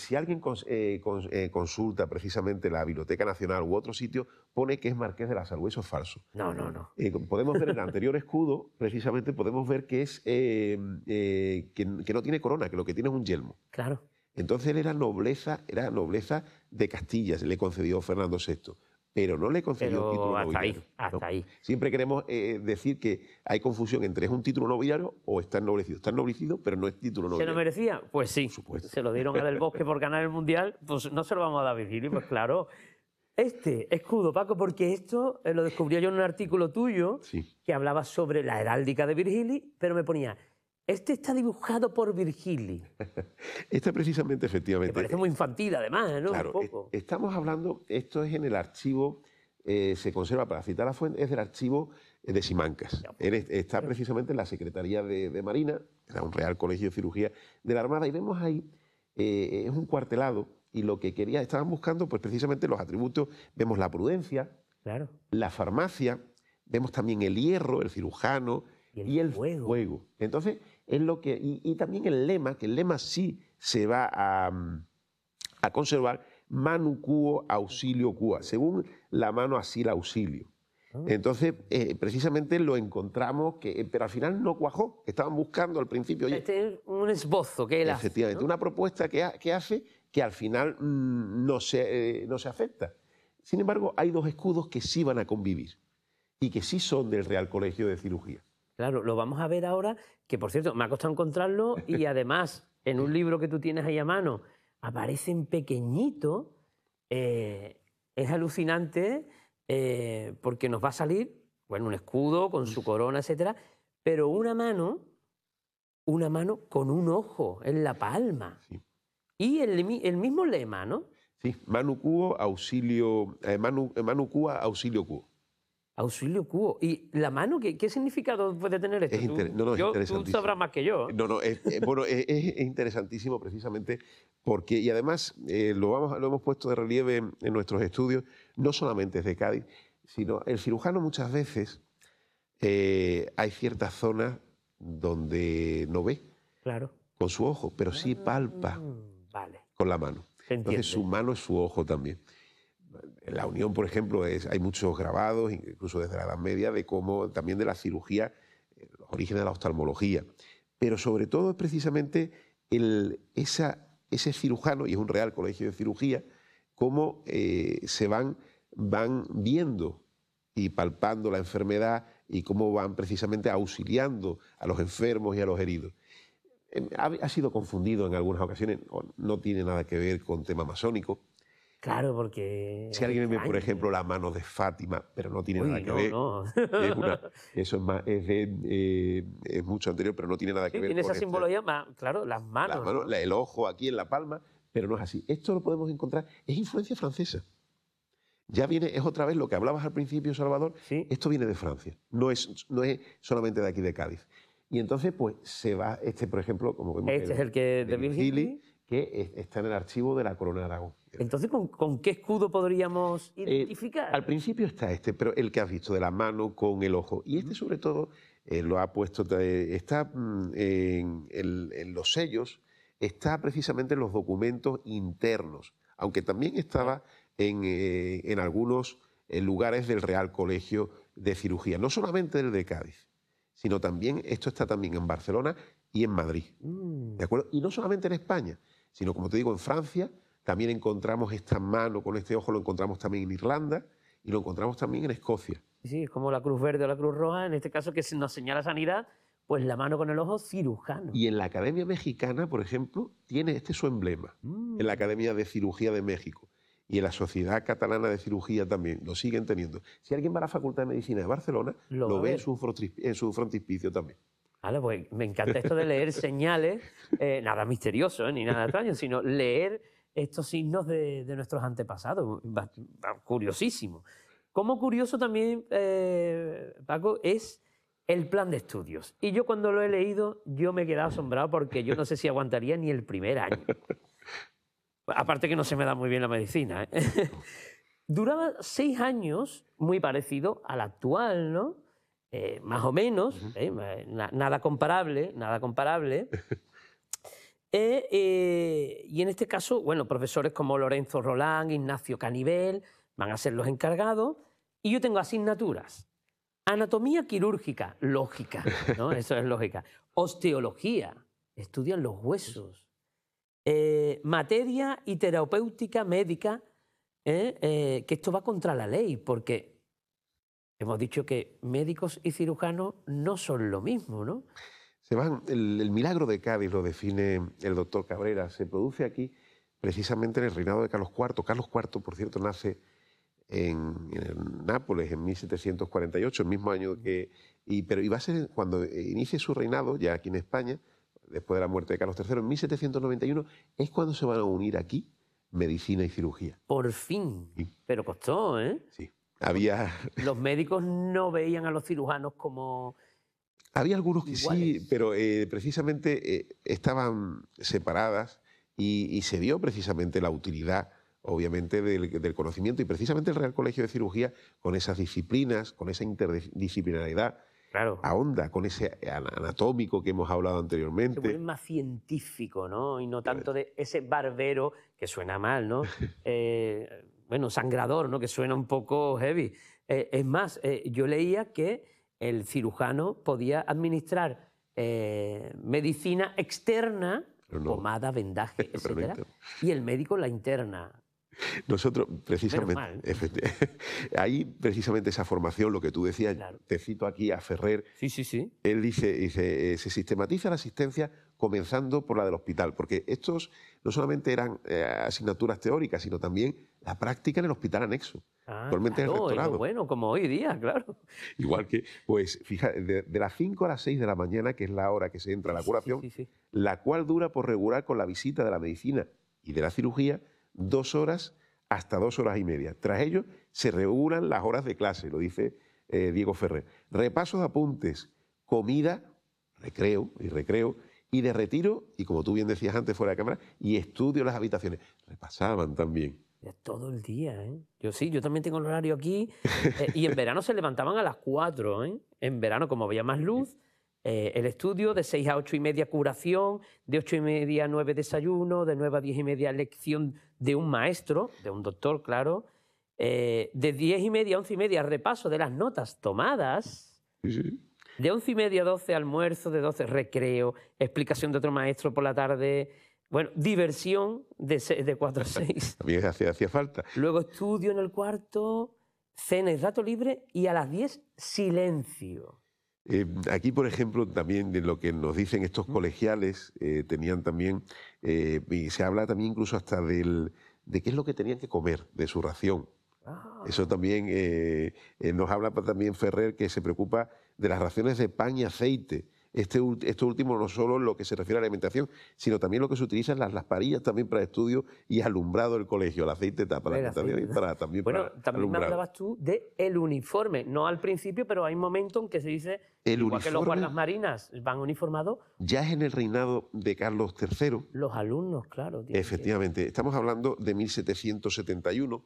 si alguien eh, eh, consulta precisamente la Biblioteca Nacional u otro sitio, pone que es Marqués de la Salud. Eso es falso. No, no, no. podemos ver el anterior escudo, precisamente, podemos ver que es que, no tiene corona, que lo que tiene es un yelmo. Claro. Entonces él era nobleza, era nobleza de Castilla, se le concedió Fernando VI pero no le concedió un título hasta Ahí, hasta ahí. Siempre queremos eh, decir que hay confusión entre es un título nobiliario o está ennoblecido. Está ennoblecido, pero no es título nobiliario. ¿Se lo merecía? Pues sí. Se lo dieron a Del Bosque por ganar el Mundial, pues no se lo vamos a dar Virgili, pues claro. Este escudo, Paco, porque esto eh, lo descubrí yo en un artículo tuyo que hablaba sobre la heráldica de Virgili, pero me ponía este está dibujado por Virgili. Está precisamente, efectivamente. parece muy infantil, además, ¿no? Claro, e-, estamos hablando, esto es en el archivo, eh, se conserva, para citar la fuente, es del archivo eh, de Simancas. Pues. está precisamente en la Secretaría de, Marina, era un Real Colegio de Cirugía de la Armada, y vemos ahí, eh, es un cuartelado, y lo que quería, estaban buscando, pues precisamente los atributos, vemos la prudencia, la farmacia, vemos también el hierro, el cirujano, y el, fuego. fuego. Entonces, lo que, y, también el lema, que el lema sí se va a, mm, conservar, manu cuo auxilio cua, según la mano así la auxilio. Ah. Entonces, eh, precisamente lo encontramos, que, eh, pero al final no cuajó. Estaban buscando al principio. Este un esbozo que él Efectivamente, hace, una propuesta que, hace que al final mm, no, se, eh, no se afecta. Sin embargo, hay dos escudos que sí van a convivir y que sí son del Real Colegio de Cirugía. Claro, lo vamos a ver ahora, que por cierto, me ha costado encontrarlo y además en un libro que tú tienes ahí a mano aparece en pequeñito. Eh, es alucinante eh, porque nos va a salir, bueno, un escudo con su corona, etcétera, pero una mano, una mano con un ojo en la palma. Y el, mismo lema, ¿no? Sí, Manu Cuo, auxilio, eh, Manu, auxilio Auxilio cubo. ¿Y la mano? ¿Qué, qué significado puede tener esto? no, no, es interesantísimo. Tú sabrás más que yo. No, no, es, eh, bueno, es, interesantísimo precisamente porque, y además eh, lo, vamos, lo hemos puesto de relieve en, nuestros estudios, no solamente desde Cádiz, sino el cirujano muchas veces eh, hay ciertas zonas donde no ve claro. con su ojo, pero sí palpa mm, vale. con la mano. Entonces su mano es su ojo también la unión, por ejemplo, hay muchos grabados, incluso desde la Edad Media, de cómo también de la cirugía, eh, origen de la oftalmología. Pero sobre todo es precisamente ese cirujano, y es un real colegio de cirugía, cómo eh, se van, viendo y palpando la enfermedad y cómo van precisamente auxiliando a los enfermos y a los heridos. Em, ha, ha sido confundido en algunas ocasiones, no tiene nada que ver con tema masónico Claro, porque... Si alguien ve, por ejemplo, las mano de Fátima, pero no tiene nada que ver. No. no. eso eh, es, mucho anterior, pero no tiene nada que sí, ver. Tiene esa este simbología claro, las manos. Las El ojo aquí en la palma, pero no es así. Esto lo podemos encontrar, es influencia francesa. Ya viene, es otra vez lo que hablabas al principio, Salvador, esto viene de Francia, no es, no es solamente de aquí de Cádiz. Y entonces, pues, se va, este, por ejemplo, como vemos... Este es el que de, de que está en el archivo de la Corona de Aragón. Entonces, ¿con, qué escudo podríamos eh, identificar? al principio está este, pero el que has visto, de la mano con el ojo. Y este, sobre todo, eh, lo ha puesto, está mm, en, los sellos, está precisamente en los documentos internos, aunque también estaba eh, en, algunos lugares del Real Colegio de Cirugía, no solamente el de Cádiz, sino también, esto está también en Barcelona y en Madrid. ¿De mm. acuerdo? Y no solamente en España, sino, como te digo, en Francia también encontramos esta mano con este ojo, lo encontramos también en Irlanda y lo encontramos también en Escocia. Sí, es como la Cruz Verde o la Cruz Roja, en este caso que nos señala sanidad, pues la mano con el ojo cirujano. Y en la Academia Mexicana, por ejemplo, tiene este su emblema, en la mm. Academia de Cirugía de México. Y en la Sociedad Catalana de Cirugía también, lo siguen teniendo. Si alguien va a la Facultad de Medicina de Barcelona, lo, ve en su, frontispicio también. Vale, pues, me encanta esto de leer señales, eh, nada misterioso eh, ni nada extraño, sino leer estos signos de, nuestros antepasados. Curiosísimo. Como curioso también, eh, Paco, es el plan de estudios. Y yo cuando lo he leído, yo me he quedado asombrado porque yo no sé si aguantaría ni el primer año. Aparte que no se me da muy bien la medicina. ¿eh? Duraba seis años, muy parecido al actual, ¿no? Eh, más o menos, nada comparable, nada comparable. Eh, eh, y en este caso, bueno, profesores como Lorenzo Roland, Ignacio Canivel, van a ser los encargados. Y yo tengo asignaturas. Anatomía quirúrgica, lógica, ¿no? Eso es lógica. Osteología, estudian los huesos. Eh, materia y terapéutica médica, que esto va contra la ley, porque hemos dicho que médicos y cirujanos no son lo mismo, ¿no? Se van, el, milagro de Cádiz lo define el doctor Cabrera. Se produce aquí precisamente en el reinado de Carlos IV. Carlos IV, por cierto, nace en, Nápoles en 1748, el mismo año que. Y, pero, iba a ser cuando inicie su reinado, ya aquí en España, después de la muerte de Carlos III, en 1791, es cuando se van a unir aquí medicina y cirugía. Por fin. Pero costó, ¿eh? Sí. Había... Los médicos no veían a los cirujanos como había algunos que sí, pero eh, precisamente eh, estaban separadas y, se vio precisamente la utilidad, obviamente, del, conocimiento y precisamente el Real Colegio de Cirugía con esas disciplinas, con esa interdisciplinaridad. Claro. A onda, con ese anatómico que hemos hablado anteriormente. es más científico, ¿no? Y no tanto de ese barbero, que suena mal, ¿no? Eh, bueno, sangrador, ¿no? Que suena un poco heavy. es más, yo leía que el cirujano podía administrar eh, medicina externa, pomada, vendaje, etcétera, y el médico la interna. Nosotros, precisamente, ahí precisamente esa formación, lo que tú decías, te cito aquí a Ferrer, sí, sí, sí. él dice, dice, eh, se sistematiza la asistencia comenzando por la del hospital, porque estos no solamente eran eh, asignaturas teóricas, sino también la práctica en el hospital anexo. Ah, actualmente en el rectorado. Bueno, como hoy día, claro. Igual que, pues, fíjate, de, las 5 a las 6 de la mañana, que es la hora que se entra a la curación, la cual dura por regular con la visita de la medicina y de la cirugía dos horas hasta dos horas y media. Tras ello, se regulan las horas de clase, lo dice eh, Diego Ferrer. Repaso de apuntes, comida, recreo y recreo, y de retiro, y como tú bien decías antes fuera de cámara, y estudio las habitaciones. Repasaban también. Todo el día, ¿eh? Yo sí, yo también tengo el horario aquí. Eh, y en verano se levantaban a las 4, ¿eh? En verano, como había más luz, eh, el estudio de 6 a 8 y media curación, de 8 y media a 9 desayuno, de 9 a 10 y media lección de un maestro, de un doctor, claro. Eh, de 10 y media a 11 y media repaso de las notas tomadas. Sí, sí. De once y media a 12 almuerzo, de 12 recreo, explicación de otro maestro por la tarde, bueno, diversión de, 4 a 6. También hacía, hacía falta. Luego estudio en el cuarto, cena y rato libre y a las 10 silencio. Eh, aquí, por ejemplo, también de lo que nos dicen estos colegiales, eh, tenían también, eh, y se habla también incluso hasta del, de qué es lo que tenían que comer, de su ración. Ah. Eso también nos habla también Ferrer, que se preocupa de las raciones de pan y aceite. Este, esto último no solo en lo que se refiere a la alimentación, sino también lo que se utiliza en las parillas también para estudio y alumbrado el colegio, el aceite para para, también bueno, también me hablabas tú de el uniforme, no al principio, pero hay un momento en que se dice el uniforme, que los guardas marinas van uniformados. Ya es en el reinado de Carlos III. Los alumnos, claro. Efectivamente, estamos hablando de 1771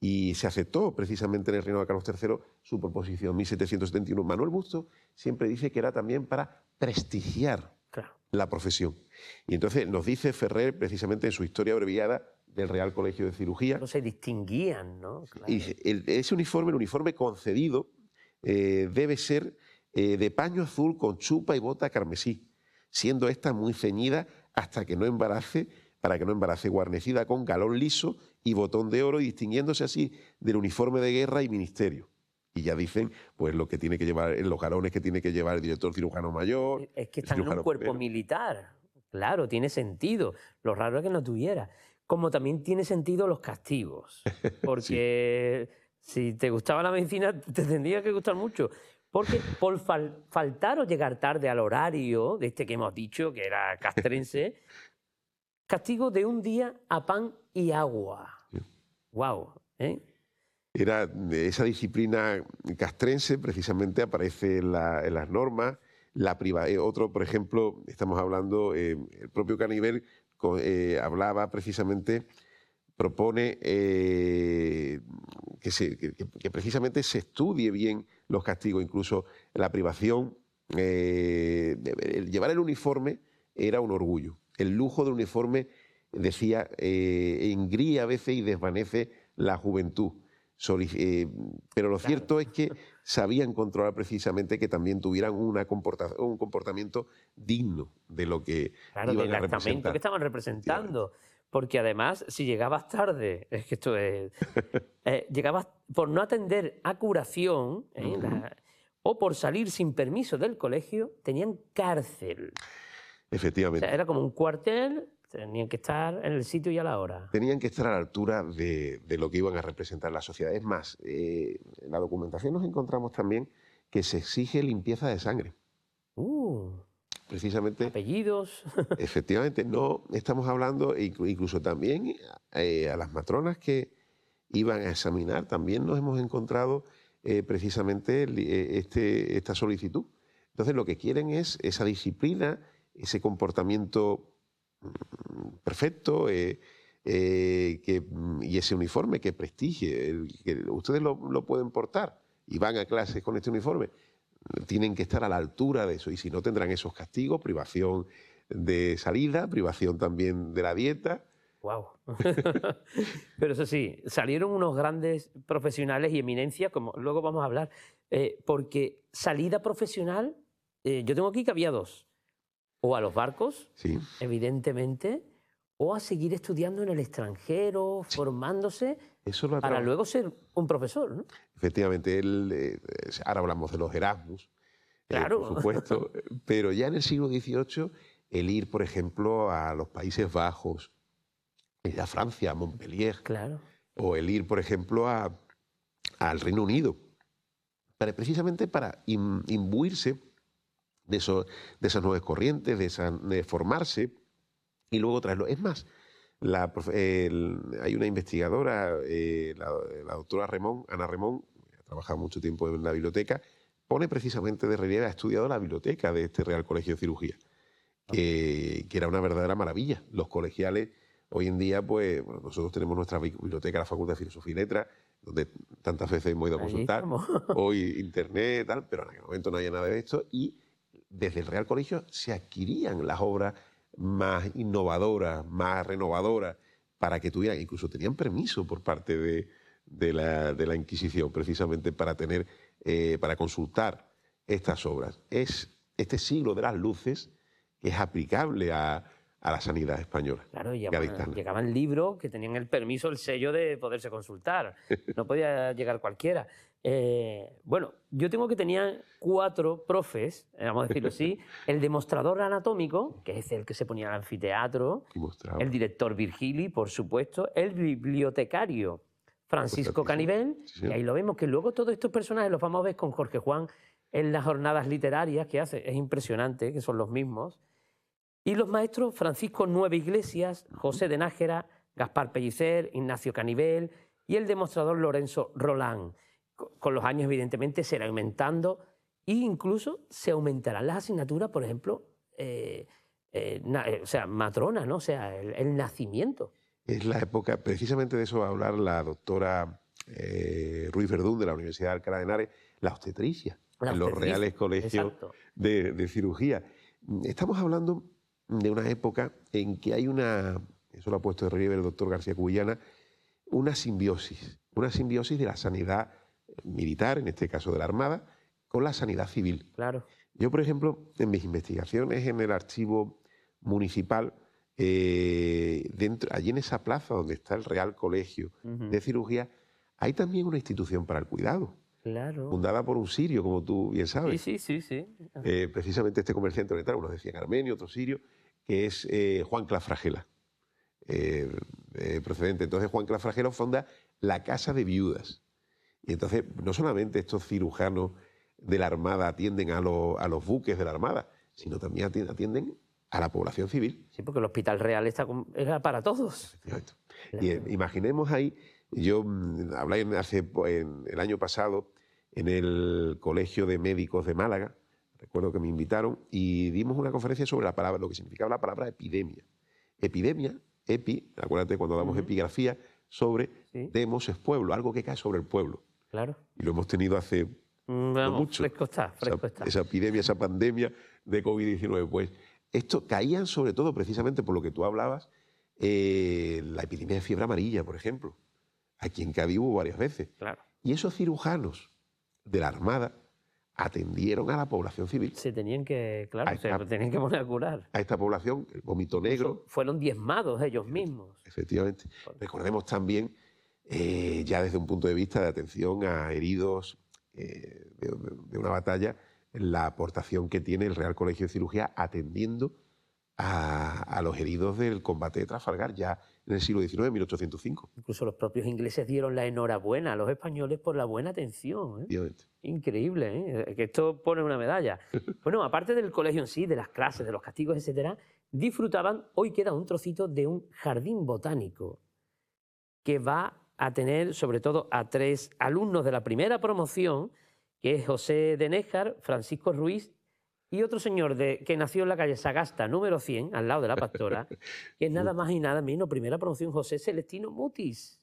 y se aceptó precisamente en el reino de Carlos III su proposición 1771. Manuel Busto siempre dice que era también para prestigiar la profesión. Y entonces nos dice Ferrer, precisamente en su historia abreviada del Real Colegio de Cirugía. No se distinguían, ¿no? ese uniforme, el uniforme concedido, eh, debe ser eh, de paño azul con chupa y bota carmesí, siendo esta muy ceñida hasta que no embarace para que no embarace, guarnecida con galón liso y botón de oro, distinguiéndose así del uniforme de guerra y ministerio. Y ya dicen, pues lo que tiene que llevar, eh, los galones que tiene que llevar el director cirujano mayor. Es que está en un cuerpo militar. Claro, tiene sentido. Lo raro es que no tuviera. Como también tiene sentido los castigos. Porque si te gustaba la medicina, te tendría que gustar mucho. Porque por faltar o llegar tarde al horario de este que hemos dicho, que era castrense, Castigo de un día a pan y agua. Wow. ¿eh? Era esa disciplina castrense, precisamente aparece en, la, las normas. La priva, eh, otro, por ejemplo, estamos hablando, eh, el propio Canibel hablaba precisamente, propone que, precisamente se estudie bien los castigos, incluso la privación, llevar el uniforme era un orgullo el lujo del uniforme, decía, eh, engría a veces y desvanece la juventud. Eh, pero lo cierto es que sabían controlar precisamente que también tuvieran un comportamiento digno de lo que iban a representar. que estaban representando. Porque además, si llegabas tarde, es que esto es. Eh, llegabas por no atender a curación o por salir sin permiso del colegio, tenían cárcel. Efectivamente. era como un cuartel, tenían que estar en el sitio y a la hora. Tenían que estar a la altura de, lo que iban a representar la sociedad. Es más, eh, en la documentación nos encontramos también que se exige limpieza de sangre. Uh precisamente. Apellidos. efectivamente, no estamos hablando, e incluso también eh, a las matronas que iban a examinar, también nos hemos encontrado eh, precisamente este, esta solicitud. Entonces, lo que quieren es esa disciplina ese comportamiento mm, perfecto eh, eh, mm, y ese uniforme que prestige, que ustedes lo, pueden portar y van a clases con este uniforme. Tienen que estar a la altura de eso y si no tendrán esos castigos, privación de salida, privación también de la dieta. Wow. Pero eso sí, salieron unos grandes profesionales y eminencia, como luego vamos a hablar, eh, porque salida profesional, yo tengo aquí que había dos o a los barcos, evidentemente, o a seguir estudiando en el extranjero, formándose, para luego ser un profesor. ¿no? Efectivamente, eh, ahora hablamos de los Erasmus, eh, por supuesto, pero ya en el siglo XVIII, el ir, por ejemplo, a los Países Bajos, a Francia, a Montpellier, claro. o el ir, por ejemplo, al Reino Unido, precisamente para imbuirse de, de esas nuevas corrientes, de, formarse y luego traerlo. Es más, hay una investigadora, eh, la, doctora Remón, Ana Remón, ha trabajado mucho tiempo en la biblioteca, pone precisamente de relieve, ha estudiado la biblioteca de este Real Colegio de Cirugía, que era una verdadera maravilla. Los colegiales, hoy en día, pues nosotros tenemos nuestra biblioteca, la Facultad de Filosofía y Letras, donde tantas veces hemos ido a consultar, hoy internet, tal, pero en aquel momento no había nada de esto, y desde el Real Colegio se adquirían las obras más innovadoras, más renovadoras, para que tuvieran, incluso tenían permiso por parte de, la, Inquisición, precisamente para tener, eh, para consultar estas obras. Es este siglo de las luces que es aplicable a, la sanidad española. Claro, el llegaban libros que tenían el permiso, el sello de poderse consultar. No podía llegar cualquiera. Eh, bueno, yo tengo que tener cuatro profes, eh, vamos a decirlo así, el demostrador anatómico, que es el que se ponía al anfiteatro, el director Virgili, por supuesto, el bibliotecario Francisco Canibel, y ahí lo vemos, que luego todos estos personajes los vamos a ver con Jorge Juan en las jornadas literarias que hace, es impresionante, que son los mismos, y los maestros Francisco Nueve Iglesias, José de Nájera, Gaspar Pellicer, Ignacio Canivel y el demostrador Lorenzo Roland con los años evidentemente se irá aumentando e incluso se aumentarán las asignaturas, por ejemplo, eh, eh, eh, o sea, matrona, ¿no? sea, el, nacimiento. Es la época, precisamente de eso va a hablar la doctora Ruiz Verdún de la Universidad de Alcalá de Henares, la obstetricia, los reales colegios de, cirugía. Estamos hablando de una época en que hay una, eso lo ha puesto de relieve el doctor García Cubillana, una simbiosis, una simbiosis de la sanidad militar, en este caso de la Armada, con la sanidad civil. Claro. Yo, por ejemplo, en mis investigaciones en el archivo municipal, eh, dentro, allí en esa plaza donde está el Real Colegio de Cirugía, hay también una institución para el cuidado. Claro. Fundada por un sirio, como tú bien sabes. Sí, sí, sí. Eh, precisamente este comerciante oriental, uno decía armenio, otro sirio, que es eh, Juan Clafragela, procedente. Entonces, Juan Clafragela funda la Casa de Viudas. Y entonces, no solamente estos cirujanos de la Armada atienden a, los buques de la Armada, sino también atienden a la población civil. Sí, porque el Hospital Real está era para todos. Y eh, imaginemos ahí, yo mm, hablé hace, el año pasado en el Colegio de Médicos de Málaga, recuerdo que me invitaron, y dimos una conferencia sobre la palabra, lo que significaba la palabra epidemia. Epidemia, epi, acuérdate cuando damos epigrafía, sobre demos es pueblo, algo que cae sobre el pueblo. Claro. Y lo hemos tenido hace mm, mucho. Fresco está, fresco está. Esa, epidemia, esa pandemia de COVID-19. Pues esto caían sobre todo precisamente por lo que tú hablabas, eh, la epidemia de fiebre amarilla, por ejemplo, aquí en Cádiz hubo varias veces. Claro. Y esos cirujanos de la Armada atendieron a la población civil. Se tenían que, claro, se tenían que poner a curar. A esta población, el vómito negro. Fueron diezmados ellos mismos. Efectivamente. Recordemos también eh, ya desde un punto de vista de atención a heridos eh, de, una batalla, la aportación que tiene el Real Colegio de Cirugía atendiendo a, los heridos del combate de Trafalgar, ya en el siglo XIX, 1805. Incluso los propios ingleses dieron la enhorabuena a los españoles por la buena atención. ¿eh? Increíble, que esto pone una medalla. bueno, aparte del colegio en sí, de las clases, de los castigos, etcétera, disfrutaban, hoy queda un trocito de un jardín botánico que va a tener sobre todo a tres alumnos de la primera promoción, que es José de Néjar, Francisco Ruiz y otro señor de, que nació en la calle Sagasta, número 100, al lado de la pastora, que es nada más y nada menos, primera promoción, José Celestino Mutis.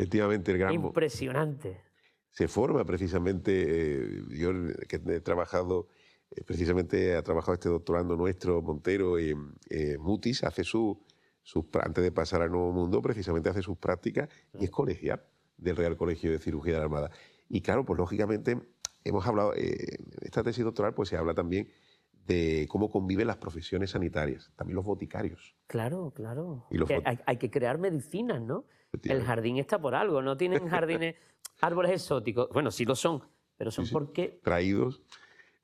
Efectivamente, el gran... Impresionante. Se forma precisamente, eh, yo que he trabajado, eh, precisamente ha trabajado este doctorando nuestro, Montero eh, Mutis, hace su antes de pasar al Nuevo Mundo, precisamente hace sus prácticas y es mm. colegial del Real Colegio de Cirugía de la Armada. Y claro, pues lógicamente hemos hablado, eh, en esta tesis doctoral pues se habla también de cómo conviven las profesiones sanitarias, también los boticarios. Claro, claro. hay, que crear medicinas, ¿no? El jardín está por algo, no tienen jardines, árboles exóticos, bueno, sí lo son, pero son porque... Traídos,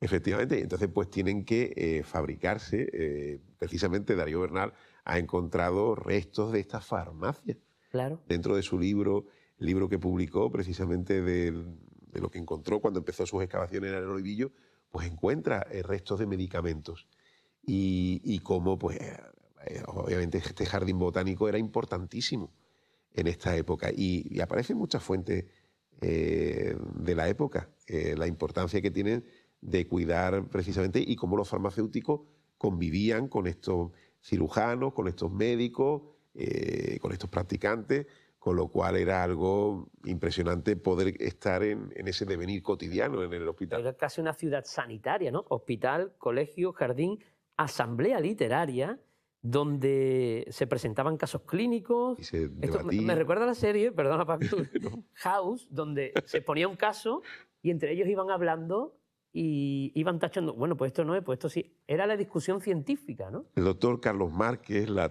efectivamente, entonces pues tienen que eh, fabricarse, eh, precisamente Darío Bernal ha encontrado restos de esta farmacias. Claro. Dentro de su libro, el libro que publicó precisamente de, lo que encontró cuando empezó sus excavaciones en el pues encuentra eh, restos de medicamentos. Y, cómo, pues, eh, obviamente este jardín botánico era importantísimo en esta época. Y, aparecen muchas fuentes eh, de la época, la importancia que tienen de cuidar precisamente y cómo los farmacéuticos convivían con estos cirujanos, con estos médicos, eh, con estos practicantes, con lo cual era algo impresionante poder estar en, ese devenir cotidiano en el hospital. Era casi una ciudad sanitaria, ¿no? Hospital, colegio, jardín, asamblea literaria, donde se presentaban casos clínicos. me, recuerda a la serie, perdona House, donde se ponía un caso y entre ellos iban hablando y iban tachando, bueno, pues esto no es, pues esto sí. Era la discusión científica, ¿no? El doctor Carlos Márquez la ha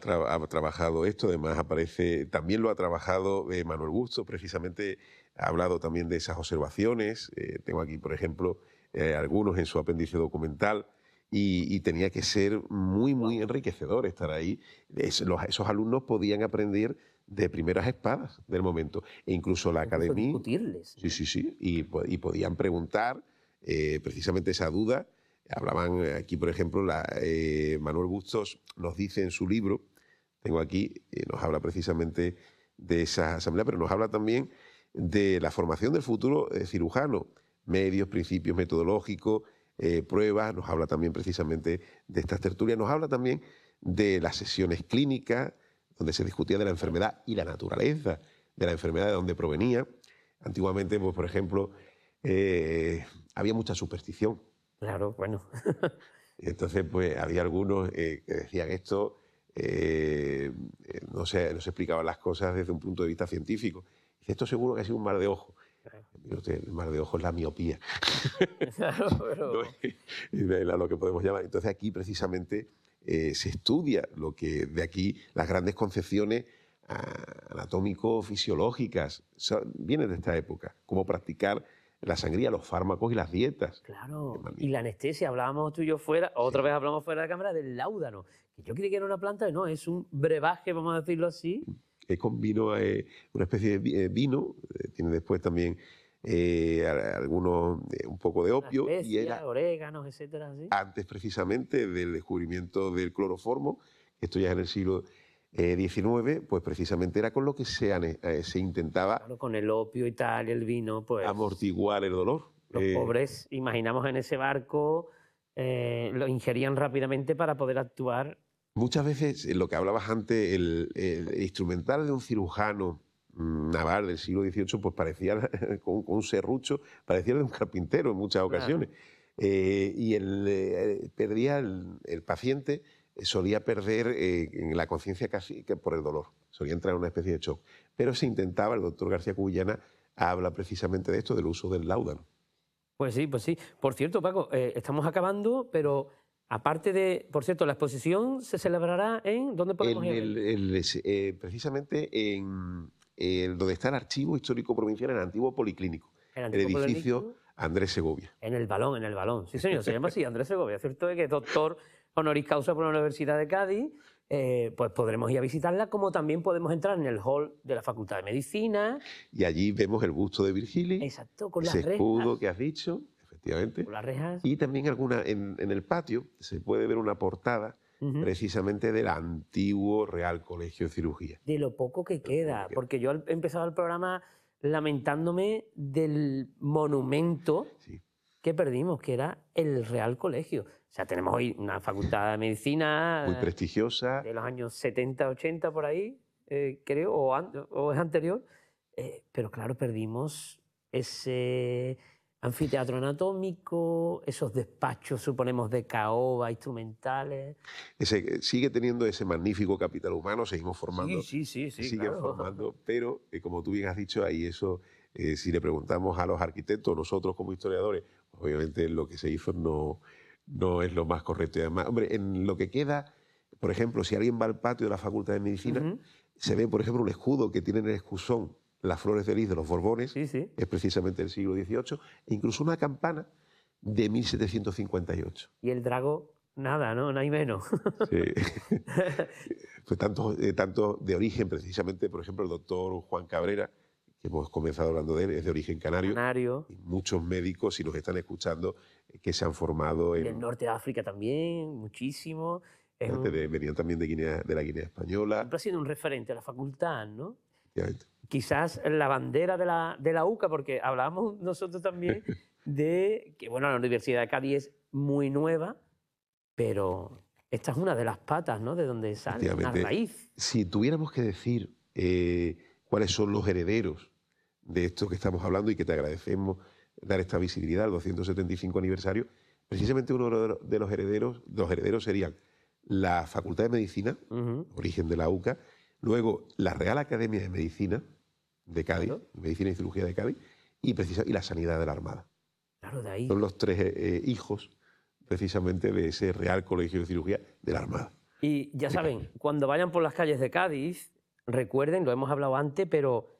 trabajado esto, además aparece, también lo ha trabajado eh, Manuel Gusto, precisamente ha hablado también de esas observaciones. Eh, tengo aquí, por ejemplo, eh, algunos en su apéndice documental. Y, tenía que ser muy, muy enriquecedor estar ahí. esos alumnos podían aprender de primeras espadas del momento. E incluso la academia. Discutirles. Sí, sí, sí. Y, y podían preguntar eh, precisamente esa duda. Hablaban aquí, por ejemplo, eh, Manuel Bustos nos dice en su libro, tengo aquí, eh, nos habla precisamente de esa asamblea, pero nos habla también de la formación del futuro cirujano, medios, principios metodológicos, pruebas, nos habla también precisamente de estas tertulias, nos habla también de las sesiones clínicas, donde se discutía de la enfermedad y la naturaleza de la enfermedad, de dónde provenía. Antiguamente, pues, por ejemplo, había mucha superstición. Claro, bueno. Entonces, pues había algunos eh, que decían esto, eh, eh, no, se, nos explicaban las cosas desde un punto de vista científico. Dice, esto seguro que ha sido un mar de ojo. El mar de ojo es la miopía. Claro, pero... es, lo que podemos llamar. Entonces aquí precisamente se estudia lo que de aquí las grandes concepciones anatómico-fisiológicas vienen de esta época, cómo practicar la sangría, los fármacos y las dietas. Claro, eh, y la anestesia, hablábamos tú y yo fuera, otra vez hablamos fuera de la cámara del laudano. que yo creí que era una planta, no, es un brebaje, vamos a decirlo así. Es con vino, eh, una especie de eh, vino, tiene después también algunos, un poco de opio. oréganos, etcétera. Antes precisamente del descubrimiento del cloroformo, esto ya es en el siglo 19, eh, pues precisamente era con lo que se, eh, se intentaba... Claro, con el opio y tal, el vino, pues... Amortiguar el dolor. Los eh, pobres, imaginamos en ese barco, lo ingerían rápidamente para poder actuar. Muchas veces, lo que hablabas antes, el, instrumental de un cirujano mm, naval del siglo XVIII, pues parecía, con, un serrucho, parecía de un carpintero en muchas ocasiones. y el, perdía el, paciente eh, solía perder eh, la conciencia casi que por el dolor, solía entrar en una especie de shock. Pero se intentaba, el doctor García Cubillana habla precisamente de esto, del uso del laudano. Pues sí, pues sí. Por cierto, Paco, eh, estamos acabando, pero aparte de, por cierto, la exposición se celebrará en, ¿dónde podemos ir? El, precisamente en donde está el Archivo Histórico Provincial, en el antiguo Policlínico, el, antiguo el edificio Andrés Segovia. En el balón, en el balón. Sí, señor, se llama así, Andrés Segovia. Cierto es que es doctor honoris causa por la Universidad de Cádiz, eh, pues podremos ir a visitarla, como también podemos entrar en el hall de la Facultad de Medicina. Y allí vemos el busto de Virgilio. Exacto, con las escudo que has dicho, efectivamente. Con las rejas. Y también alguna, en, el patio se puede ver una portada precisamente del antiguo Real Colegio de Cirugía. De lo poco que queda, porque yo he empezado el programa lamentándome del monumento que perdimos, que era el Real Colegio. O sea, tenemos hoy una facultad de medicina. Muy prestigiosa. De los años 70, 80, por ahí, eh, creo, o, es anterior. Eh, pero claro, perdimos ese anfiteatro anatómico, esos despachos, suponemos, de caoba, instrumentales. Ese, eh, sigue teniendo ese magnífico capital humano, seguimos formando. Sí, sí, sí. sí sigue formando, pero como tú bien has dicho, ahí eso, si le preguntamos a los arquitectos, nosotros como historiadores, obviamente lo que se hizo no no es lo más correcto. Y además, hombre, en lo que queda, por ejemplo, si alguien va al patio de la Facultad de Medicina, se ve, por ejemplo, un escudo que tiene en el escusón las flores de lis de los Borbones, es precisamente del siglo XVIII, e incluso una campana de 1758. Y el drago, nada, ¿no? No hay menos. sí. pues tanto, eh, tanto de origen, precisamente, por ejemplo, el doctor Juan Cabrera, que hemos comenzado hablando de él, es de origen canario. muchos médicos, si nos están escuchando, eh, que se han formado en... el norte de África también, muchísimo. venían también de, Guinea, de la Guinea Española. Siempre ha sido un referente a la facultad, ¿no? Quizás la bandera de la, de la UCA, porque hablábamos nosotros también de que, bueno, la Universidad de Cádiz es muy nueva, pero esta es una de las patas, ¿no? De donde sale la raíz. Si tuviéramos que decir... Eh, cuáles son los herederos de esto que estamos hablando y que te agradecemos dar esta visibilidad al 275 aniversario. Precisamente uno de los herederos, los herederos serían la Facultad de Medicina, origen de la UCA, luego la Real Academia de Medicina de Cádiz, Medicina y Cirugía de Cádiz, y, y la Sanidad de la Armada. Claro, de ahí. Son los tres eh, eh, hijos precisamente de ese Real Colegio de Cirugía de la Armada. Y ya saben, cuando vayan por las calles de Cádiz, Recuerden, lo hemos hablado antes, pero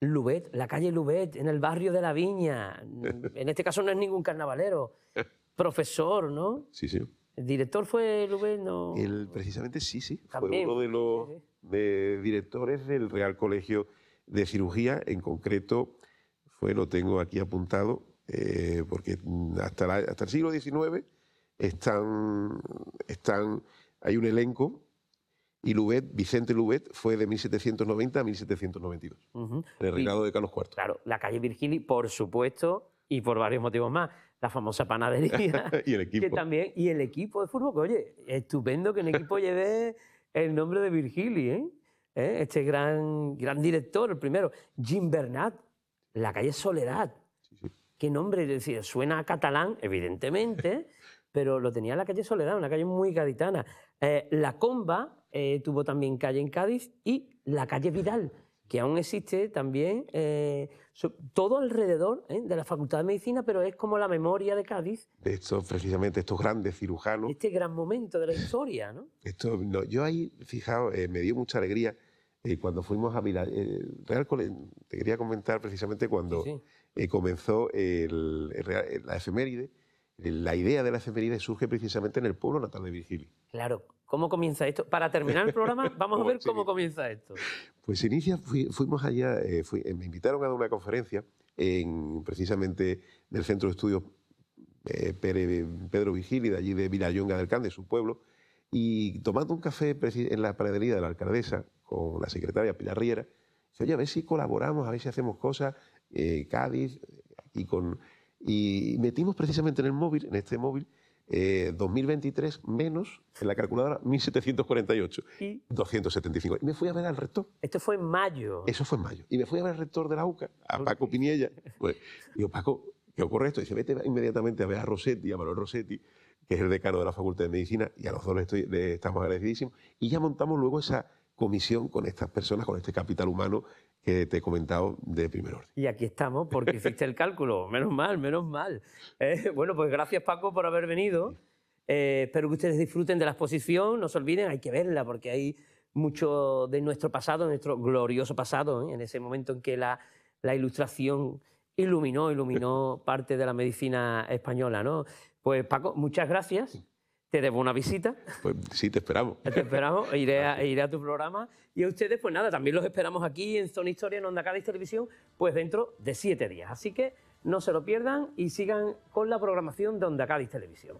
Lubet, la calle Lubet, en el barrio de la Viña. En este caso no es ningún carnavalero, profesor, ¿no? Sí, sí. ¿El director fue Lubet? No. El, precisamente sí, sí. Fue uno de los directores del Real Colegio de Cirugía. En concreto, fue, lo tengo aquí apuntado, eh, porque hasta, hasta el siglo XIX están, están, hay un elenco y Vicente Lubet fue de 1790 a 1792, de -huh. de Carlos IV. Claro, la calle Virgili, por supuesto, y por varios motivos más. La famosa panadería. y el equipo. Que también, y el equipo de fútbol, oye, estupendo que un equipo lleve el nombre de Virgili, ¿eh? ¿eh? Este gran, gran director, el primero. Jim Bernat, la calle Soledad. Sí, sí. Qué nombre, decir, suena a catalán, evidentemente, pero lo tenía la calle Soledad, una calle muy gaditana. Eh, la Comba eh, tuvo también calle en Cádiz y la calle Vidal, que aún existe también eh, todo alrededor de la Facultad de Medicina, pero es como la memoria de Cádiz. Estos, precisamente, estos grandes cirujanos. Este gran momento de la historia, ¿no? Esto, no yo ahí, fijaos, me dio mucha alegría cuando fuimos a Vidal. Real te quería comentar precisamente cuando comenzó la efeméride la idea de la efeméride surge precisamente en el pueblo natal de Virgilio. Claro, ¿cómo comienza esto? Para terminar el programa, vamos a ver cómo comienza esto. Pues inicia, fuimos allá, eh, eh, me invitaron a dar una conferencia en, precisamente del Centro de Estudios eh, Pedro Vigili, de allí de Villayonga del Can, de su pueblo, y tomando un café en la paradería de la alcaldesa con la secretaria Pilar Riera, dije, oye, a ver si colaboramos, a ver si hacemos cosas, Cádiz, y con y metimos precisamente en el móvil, en este móvil, 2023 eh, menos, en la calculadora, 1748. 275. Y me fui a ver al rector. Esto fue en mayo. Eso fue en mayo. Y me fui a ver al rector de la UCA, a Paco Piniella. Pues, yo Paco, ¿qué ocurre esto? Y dice, vete inmediatamente a ver a Rossetti, a Manuel Rossetti, que es el decano de la Facultad de Medicina, y a los dos le estamos agradecidísimos. Y ya montamos luego esa comisión con estas personas, con este capital humano que te he comentado de primer orden. Y aquí estamos porque hiciste el cálculo, menos mal, menos mal. Eh, bueno, pues gracias Paco por haber venido. Eh, espero que ustedes disfruten de la exposición, no se olviden, hay que verla porque hay mucho de nuestro pasado, nuestro glorioso pasado, ¿eh? en ese momento en que la, la ilustración iluminó, iluminó parte de la medicina española. ¿no? Pues Paco, muchas gracias te debo una visita. Pues sí, te esperamos. Te esperamos, iré a, tu programa. Y a ustedes, pues nada, también los esperamos aquí en Zona Historia, en Onda Cádiz Televisión, pues dentro de siete días. Así que no se lo pierdan y sigan con la programación de Onda Cádiz Televisión.